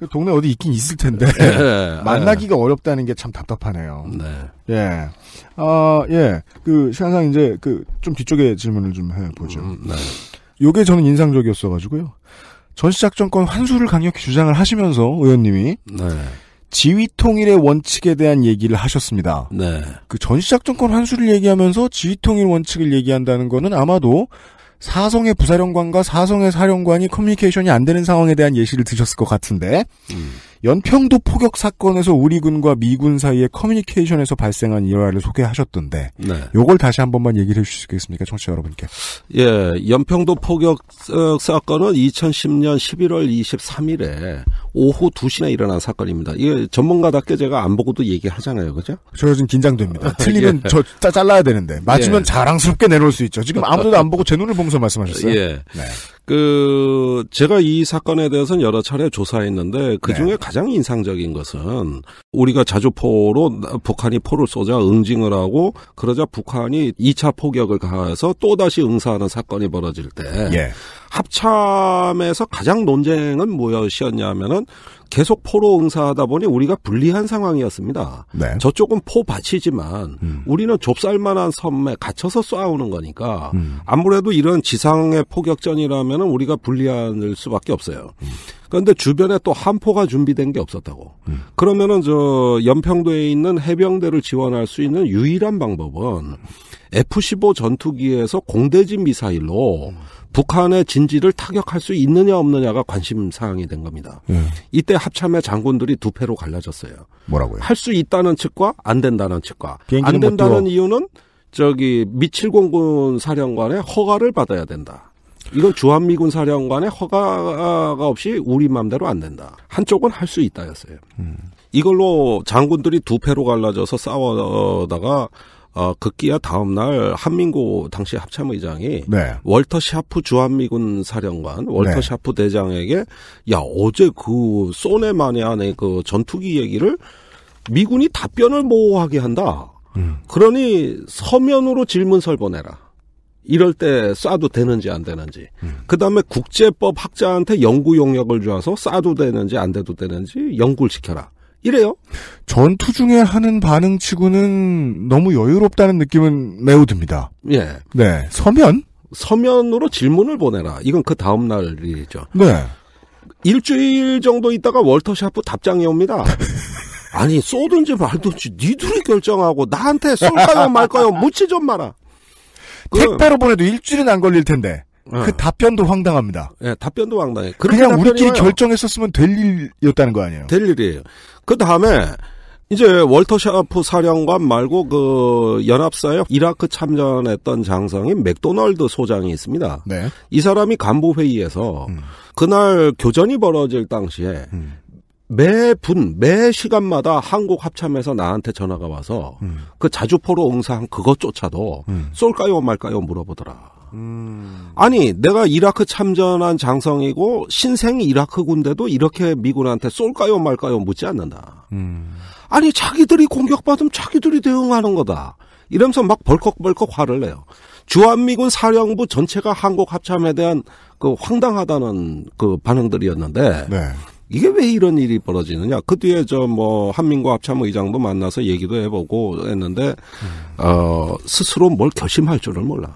그 동네 어디 있긴 있을 텐데 네. 네. 만나기가 어렵다는 게 참 답답하네요. 네. 예. 아 예. 그 시간상 이제 그 좀 뒤쪽에 질문을 좀 해보죠. 음, 네. 요게 저는 인상적이었어 가지고요. 전시작전권 환수를 강력히 주장을 하시면서 의원님이 네. 지위 통일의 원칙에 대한 얘기를 하셨습니다. 네. 그 전시작전권 환수를 얘기하면서 지위 통일 원칙을 얘기한다는 거는 아마도 사성의 부사령관과 사성의 사령관이 커뮤니케이션이 안 되는 상황에 대한 예시를 드셨을 것 같은데 음. 연평도 포격 사건에서 우리 군과 미군 사이의 커뮤니케이션에서 발생한 일화를 소개하셨던데 네. 요걸 다시 한 번만 얘기를 해주시겠습니까 청취자 여러분께? 예, 연평도 포격 어, 사건은 2010년 11월 23일에 오후 2시에 일어난 사건입니다. 이게 전문가답게 제가 안 보고도 얘기하잖아요, 그죠? 저 요즘 긴장됩니다. 틀리면 예. 저 잘라야 되는데 맞으면 예. 자랑스럽게 내놓을 수 있죠. 지금 아무도 안 보고 제 눈을 보면서 말씀하셨어요. 예. 네. 그 제가 이 사건에 대해서는 여러 차례 조사했는데 그 네. 중에 네. 가장 인상적인 것은 우리가 자주포로 북한이 포를 쏘자 응징을 하고 그러자 북한이 2차 포격을 가해서 또 다시 응사하는 사건이 벌어질 때 예. 합참에서 가장 논쟁은 무엇이었냐면은 계속 포로 응사하다 보니 우리가 불리한 상황이었습니다. 네. 저쪽은 포밭이지만 음. 우리는 좁쌀만한 섬에 갇혀서 싸우는 거니까 음. 아무래도 이런 지상의 포격전이라면은 우리가 불리할 수밖에 없어요. 음. 그런데 주변에 또 한포가 준비된 게 없었다고. 음. 그러면은 저 연평도에 있는 해병대를 지원할 수 있는 유일한 방법은 F-15 전투기에서 공대진 미사일로 음. 북한의 진지를 타격할 수 있느냐 없느냐가 관심 사항이 된 겁니다. 음. 이때 합참의 장군들이 두 패로 갈라졌어요. 뭐라고요? 할 수 있다는 측과 안 된다는 측과. 안 된다는 이유는 저기 미칠공군 사령관의 허가를 받아야 된다. 이건 주한미군 사령관의 허가가 없이 우리 맘대로 안 된다. 한쪽은 할 수 있다였어요. 음. 이걸로 장군들이 두 패로 갈라져서 싸워다가 어, 극기야 다음날 한민고 당시 합참의장이 네. 월터 샤프 주한미군 사령관 월터 네. 샤프 대장에게 야 어제 그 쏘네 마니안의그 전투기 얘기를 미군이 답변을 모호하게 한다. 음. 그러니 서면으로 질문설 보내라. 이럴 때 쏴도 되는지 안 되는지. 음. 그 다음에 국제법 학자한테 연구 용역을 줘서 쏴도 되는지 안 돼도 되는지 연구를 시켜라. 이래요. 전투 중에 하는 반응 치고는 너무 여유롭다는 느낌은 매우 듭니다. 예. 네. 서면? 서면으로 질문을 보내라. 이건 그 다음 날이죠. 네. 일주일 정도 있다가 월터 샤프 답장이 옵니다. 아니 쏘든지 말든지 니들이 결정하고 나한테 쏠까요 말까요 묻지 좀 마라. 그 택배로 보내도 일주일은 안 걸릴 텐데. 그 네. 그 답변도 황당합니다. 예, 네, 답변도 황당해. 그냥 우리끼리 와요. 결정했었으면 될 일이었다는 거 아니에요? 될 일이에요. 그 다음에 이제 월터 샤프 사령관 말고 그 연합사에 이라크 참전했던 장성인 맥도널드 소장이 있습니다. 네. 이 사람이 간부 회의에서 음. 그날 교전이 벌어질 당시에 음. 매 분, 매 시간마다 한국 합참에서 나한테 전화가 와서 음. 그 자주포로 응사한 그것조차도 음. 쏠까요 말까요 물어보더라. 음. 아니, 내가 이라크 참전한 장성이고 신생 이라크 군대도 이렇게 미군한테 쏠까요 말까요 묻지 않는다. 음. 아니, 자기들이 공격받으면 자기들이 대응하는 거다. 이러면서 막 벌컥벌컥 화를 내요. 주한미군 사령부 전체가 한국 합참에 대한 그 황당하다는 그 반응들이었는데 네. 이게 왜 이런 일이 벌어지느냐. 그 뒤에 저 뭐 한민구 합참 의장도 만나서 얘기도 해보고 했는데 어 스스로 뭘 결심할 줄을 몰라.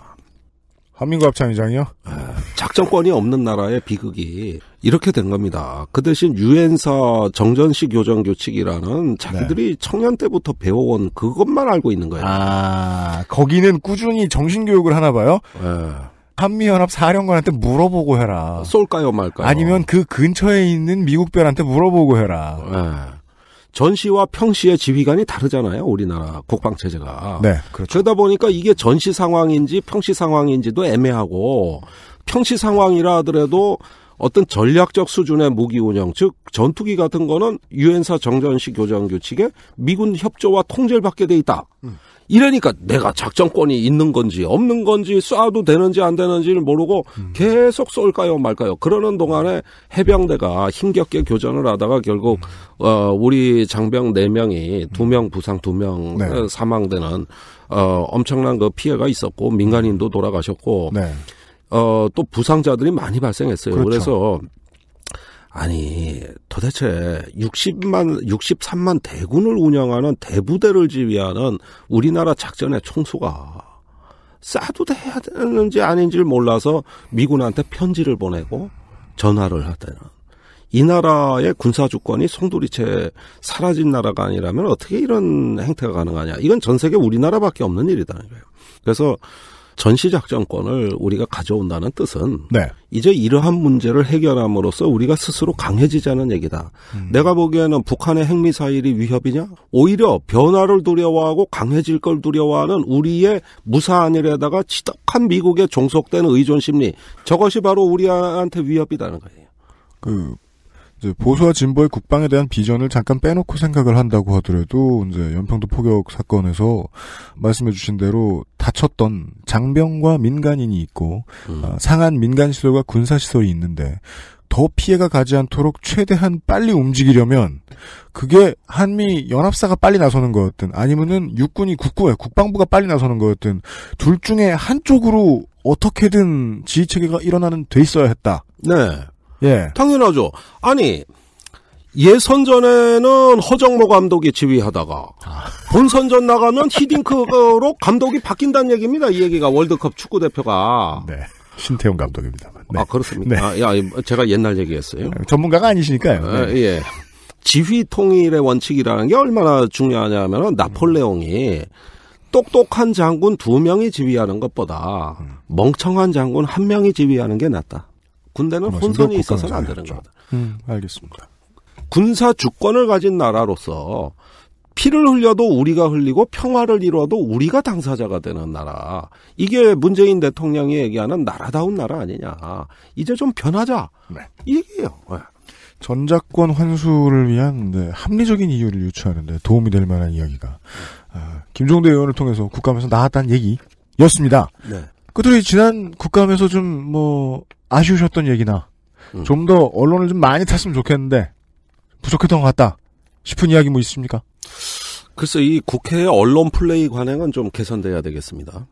한민구 합참 의장이요? 예, 작전권이 없는 나라의 비극이 이렇게 된 겁니다. 그 대신 유엔사 정전식 교정 교칙이라는 자기들이 네. 청년 때부터 배워온 그것만 알고 있는 거예요. 아 거기는 꾸준히 정신 교육을 하나 봐요. 네. 한미연합 사령관한테 물어보고 해라. 쏠까요 말까요? 아니면 그 근처에 있는 미국별한테 물어보고 해라. 네. 예. 전시와 평시의 지휘관이 다르잖아요. 우리나라 국방체제가. 네, 그렇죠. 그러다 보니까 이게 전시 상황인지 평시 상황인지도 애매하고 평시 상황이라 하더라도 어떤 전략적 수준의 무기 운영, 즉 전투기 같은 거는 유엔사 정전시 교정 규칙에 미군 협조와 통제를 받게 돼 있다. 음. 이러니까 내가 작전권이 있는 건지 없는 건지 쏴도 되는지 안 되는지를 모르고 음. 계속 쏠까요 말까요. 그러는 동안에 해병대가 힘겹게 교전을 하다가 결국 음. 어 우리 장병 4명이 2명 음. 부상 2명 네. 어, 사망되는 어 엄청난 그 피해가 있었고 민간인도 음. 돌아가셨고 네. 어, 또 부상자들이 많이 발생했어요. 그렇죠. 그래서 아니 도대체 60만 63만 대군을 운영하는 대부대를 지휘하는 우리나라 작전의 총수가 싸도 돼야 되는지 아닌지를 몰라서 미군한테 편지를 보내고 전화를 하다는 이 나라의 군사 주권이 송두리째 사라진 나라가 아니라면 어떻게 이런 행태가 가능하냐 이건 전 세계 우리나라밖에 없는 일이다는 거예요. 그래서 전시작전권을 우리가 가져온다는 뜻은 네. 이제 이러한 문제를 해결함으로써 우리가 스스로 강해지자는 얘기다. 음. 내가 보기에는 북한의 핵미사일이 위협이냐? 오히려 변화를 두려워하고 강해질 걸 두려워하는 우리의 무사안일에다가 지독한 미국에 종속된 의존 심리. 저것이 바로 우리한테 위협이라는 거예요. 그 보수와 진보의 국방에 대한 비전을 잠깐 빼놓고 생각을 한다고 하더라도 이제 연평도 포격 사건에서 말씀해주신 대로 다쳤던 장병과 민간인이 있고 음. 아, 상한 민간 시설과 군사 시설이 있는데 더 피해가 가지 않도록 최대한 빨리 움직이려면 그게 한미 연합사가 빨리 나서는 거였든 아니면은 육군이 국군에 예, 국방부가 빨리 나서는 거였든 둘 중에 한쪽으로 어떻게든 지휘 체계가 일어나는 돼 있어야 했다. 네. 예. 당연하죠. 아니 예선 전에는 허정모 감독이 지휘하다가 아. 본선 전 나가면 히딩크로 감독이 바뀐다는 얘기입니다. 이 얘기가 월드컵 축구 대표가 네. 신태용 감독입니다 네. 아 그렇습니다. 네. 아, 야, 제가 옛날 얘기했어요. 네. 전문가가 아니시니까요. 아, 네. 예. 지휘 통일의 원칙이라는 게 얼마나 중요하냐면 음. 나폴레옹이 똑똑한 장군 두 명이 지휘하는 것보다 음. 멍청한 장군 한 명이 지휘하는 게 낫다. 군대는 혼선이 있어서는 안 되는 겁니다. 음, 알겠습니다. 군사 주권을 가진 나라로서 피를 흘려도 우리가 흘리고 평화를 이뤄도 우리가 당사자가 되는 나라. 이게 문재인 대통령이 얘기하는 나라다운 나라 아니냐. 이제 좀 변하자. 네. 이게요. 네. 전작권 환수를 위한 네, 합리적인 이유를 유추하는데 도움이 될 만한 이야기가 아, 김종대 의원을 통해서 국감에서 나왔다는 얘기였습니다. 네. 그들이 지난 국감에서 좀뭐 아쉬우셨던 얘기나 음. 좀더 언론을 좀 많이 탔으면 좋겠는데 부족했던 것 같다 싶은 이야기 뭐 있습니까? 글쎄 이 국회의 언론 플레이 관행은 좀 개선돼야 되겠습니다.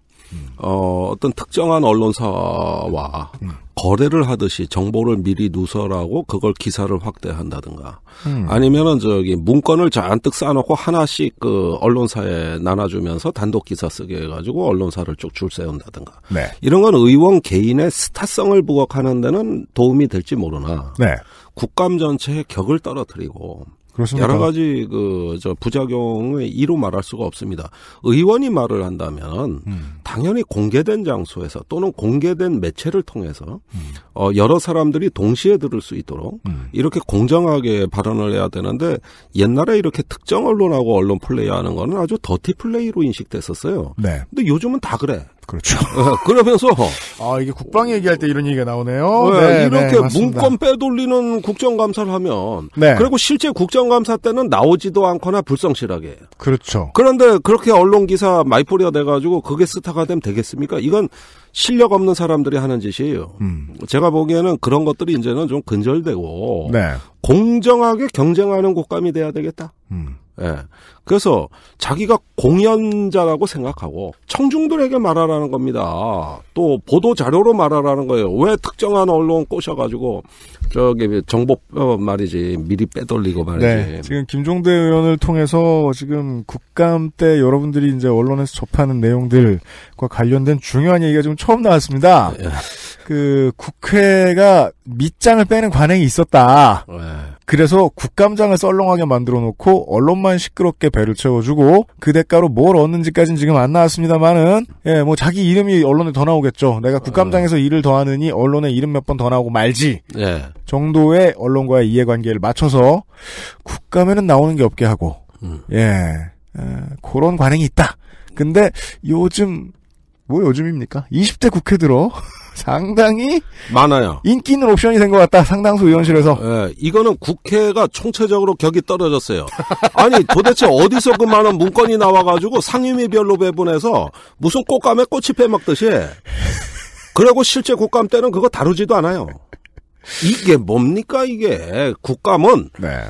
어, 어떤 특정한 언론사와 음. 거래를 하듯이 정보를 미리 누설하고 그걸 기사를 확대한다든가 음. 아니면은 저기 문건을 잔뜩 쌓아놓고 하나씩 그 언론사에 나눠주면서 단독 기사 쓰게 해가지고 언론사를 쭉 줄세운다든가 네. 이런 건 의원 개인의 스타성을 부각하는 데는 도움이 될지 모르나 네. 국감 전체의 격을 떨어뜨리고 그렇습니까? 여러 가지 그 저 부작용의 이로 말할 수가 없습니다. 의원이 말을 한다면 음. 당연히 공개된 장소에서 또는 공개된 매체를 통해서 음. 어, 여러 사람들이 동시에 들을 수 있도록 음. 이렇게 공정하게 발언을 해야 되는데 옛날에 이렇게 특정 언론하고 언론 플레이하는 거는 아주 더티 플레이로 인식됐었어요. 네. 근데 요즘은 다 그래. 그렇죠. 어, 그러면서 아 이게 국방 얘기할 때 이런 얘기가 나오네요. 네, 네, 네 이렇게 네, 문건 빼돌리는 국정감사를 하면 네. 그리고 실제 국정감사 때는 나오지도 않거나 불성실하게. 그렇죠. 그런데 그렇게 언론 기사 마이포리가 돼가지고 그게 스타가 되면 되겠습니까? 이건 실력 없는 사람들이 하는 짓이에요. 음. 제가 보기에는 그런 것들이 이제는 좀 근절되고 네. 공정하게 경쟁하는 국감이 돼야 되겠다. 음. 예. 그래서 자기가 공연자라고 생각하고 청중들에게 말하라는 겁니다. 또 보도 자료로 말하라는 거예요. 왜 특정한 언론 꼬셔가지고 저기 정보 어, 말이지 미리 빼돌리고 네. 말이지. 네, 지금 김종대 의원을 통해서 지금 국감 때 여러분들이 이제 언론에서 접하는 내용들과 관련된 중요한 얘기가 지금 처음 나왔습니다. 예. 그 국회가 밑장을 빼는 관행이 있었다. 예. 그래서 국감장을 썰렁하게 만들어 놓고 언론만 시끄럽게 배를 채워주고 그 대가로 뭘 얻는지까지는 지금 안 나왔습니다만은 예, 뭐 자기 이름이 언론에 더 나오겠죠. 내가 국감장에서 일을 더 하느니 언론에 이름 몇 번 더 나오고 말지. 예. 정도의 언론과의 이해관계를 맞춰서 국감에는 나오는 게 없게 하고 음. 예. 예. 그런 관행이 있다. 근데 요즘 뭐 요즘입니까? 20대 국회 들어 상당히 많아요. 인기 있는 옵션이 된 것 같다. 상당수 의원실에서. 예, 이거는 국회가 총체적으로 격이 떨어졌어요. 아니 도대체 어디서 그 많은 문건이 나와가지고 상임위별로 배분해서 무슨 꽃감에 꽃이 빼먹듯이. 그리고 실제 국감 때는 그거 다루지도 않아요. 이게 뭡니까 이게 국감은 네.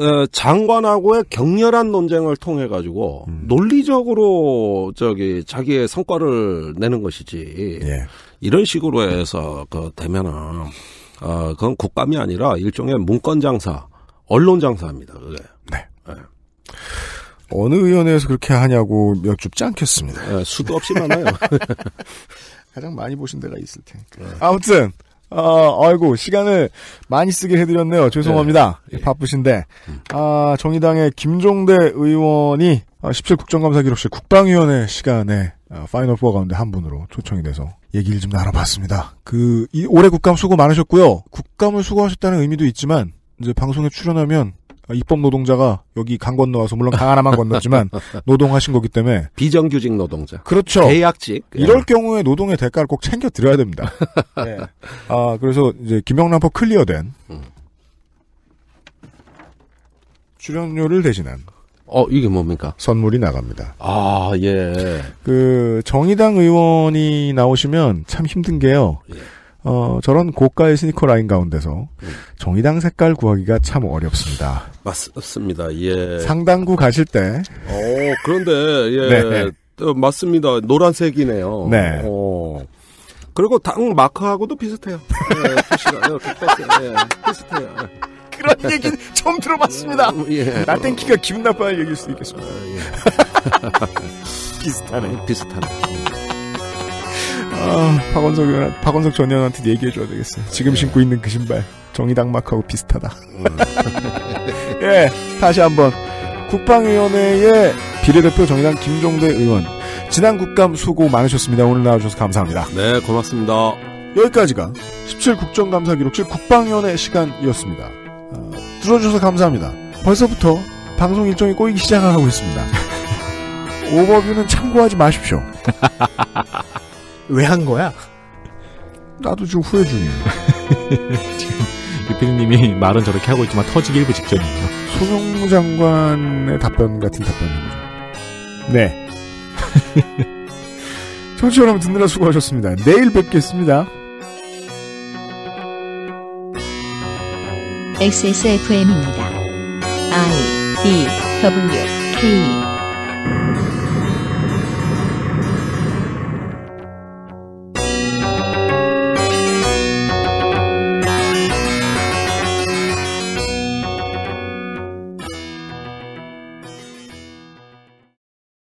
어, 장관하고의 격렬한 논쟁을 통해 가지고 음. 논리적으로 저기 자기의 성과를 내는 것이지 예. 이런 식으로 해서 그 되면은 어 그건 국감이 아니라 일종의 문건 장사, 언론 장사입니다. 그게. 네. 네. 어느 의원회에서 그렇게 하냐고 몇줍지 않겠습니다. 네, 예, 수도 없이 많아요. 가장 많이 보신 데가 있을 테니까. 아무튼 아, 아이고, 시간을 많이 쓰게 해드렸네요. 죄송합니다. 네. 네. 예, 바쁘신데. 음. 아, 정의당의 김종대 의원이 17국정감사 어, 기록실 국방위원회 시간에 어, 파이널 4 가운데 한 분으로 초청이 돼서 얘기를 좀 나눠봤습니다. 그, 이 올해 국감 수고 많으셨고요. 국감을 수고하셨다는 의미도 있지만, 이제 방송에 출연하면 아, 입법 노동자가 여기 강 건너와서 물론 강 하나만 건넜지만 노동하신 거기 때문에 비정규직 노동자 그렇죠 계약직 이럴 예. 경우에 노동의 대가를 꼭 챙겨 드려야 됩니다. 네. 아 그래서 이제 김영란법 클리어된 음. 출연료를 대신한 어 이게 뭡니까 선물이 나갑니다. 아예그 정의당 의원이 나오시면 참 힘든 게요. 예. 어, 저런 고가의 스니커 라인 가운데서 음. 정의당 색깔 구하기가 참 어렵습니다. 맞습니다. 예. 상당구 가실 때. 어, 그런데, 예. 네. 어, 맞습니다. 노란색이네요. 네. 어. 그리고 당 마크하고도 비슷해요. 네, 표시가, 네, 비슷해요. 예. 그런 얘기는 처음 들어봤습니다. 음, 예. 나 땡키가 기분 나빠할 얘기일 수 있겠습니다. 아, 예. 비슷하네. 음, 비슷하네. 아, 박원석 의원, 박원석 전 의원한테 얘기해줘야 되겠어요. 지금 네. 신고 있는 그 신발 정의당 막하고 비슷하다. 음. 예, 다시 한번 국방위원회의 비례대표 정의당 김종대 의원 지난 국감 수고 많으셨습니다. 오늘 나와주셔서 감사합니다. 네, 고맙습니다. 여기까지가 17 국정감사 기록실 국방위원회 시간이었습니다. 어, 들어주셔서 감사합니다. 벌써부터 방송 일정이 꼬이기 시작하고 있습니다. 오버뷰는 참고하지 마십시오. 왜한 거야? 나도 지금 후회 중이에요. 지금 유피님이 말은 저렇게 하고 있지만 터지기 일부 직전이에요. 소송 장관의 답변 같은 답변인 거죠. 네. 청취자 여러분 듣느라 수고하셨습니다. 내일 뵙겠습니다. XSFM입니다. I D W K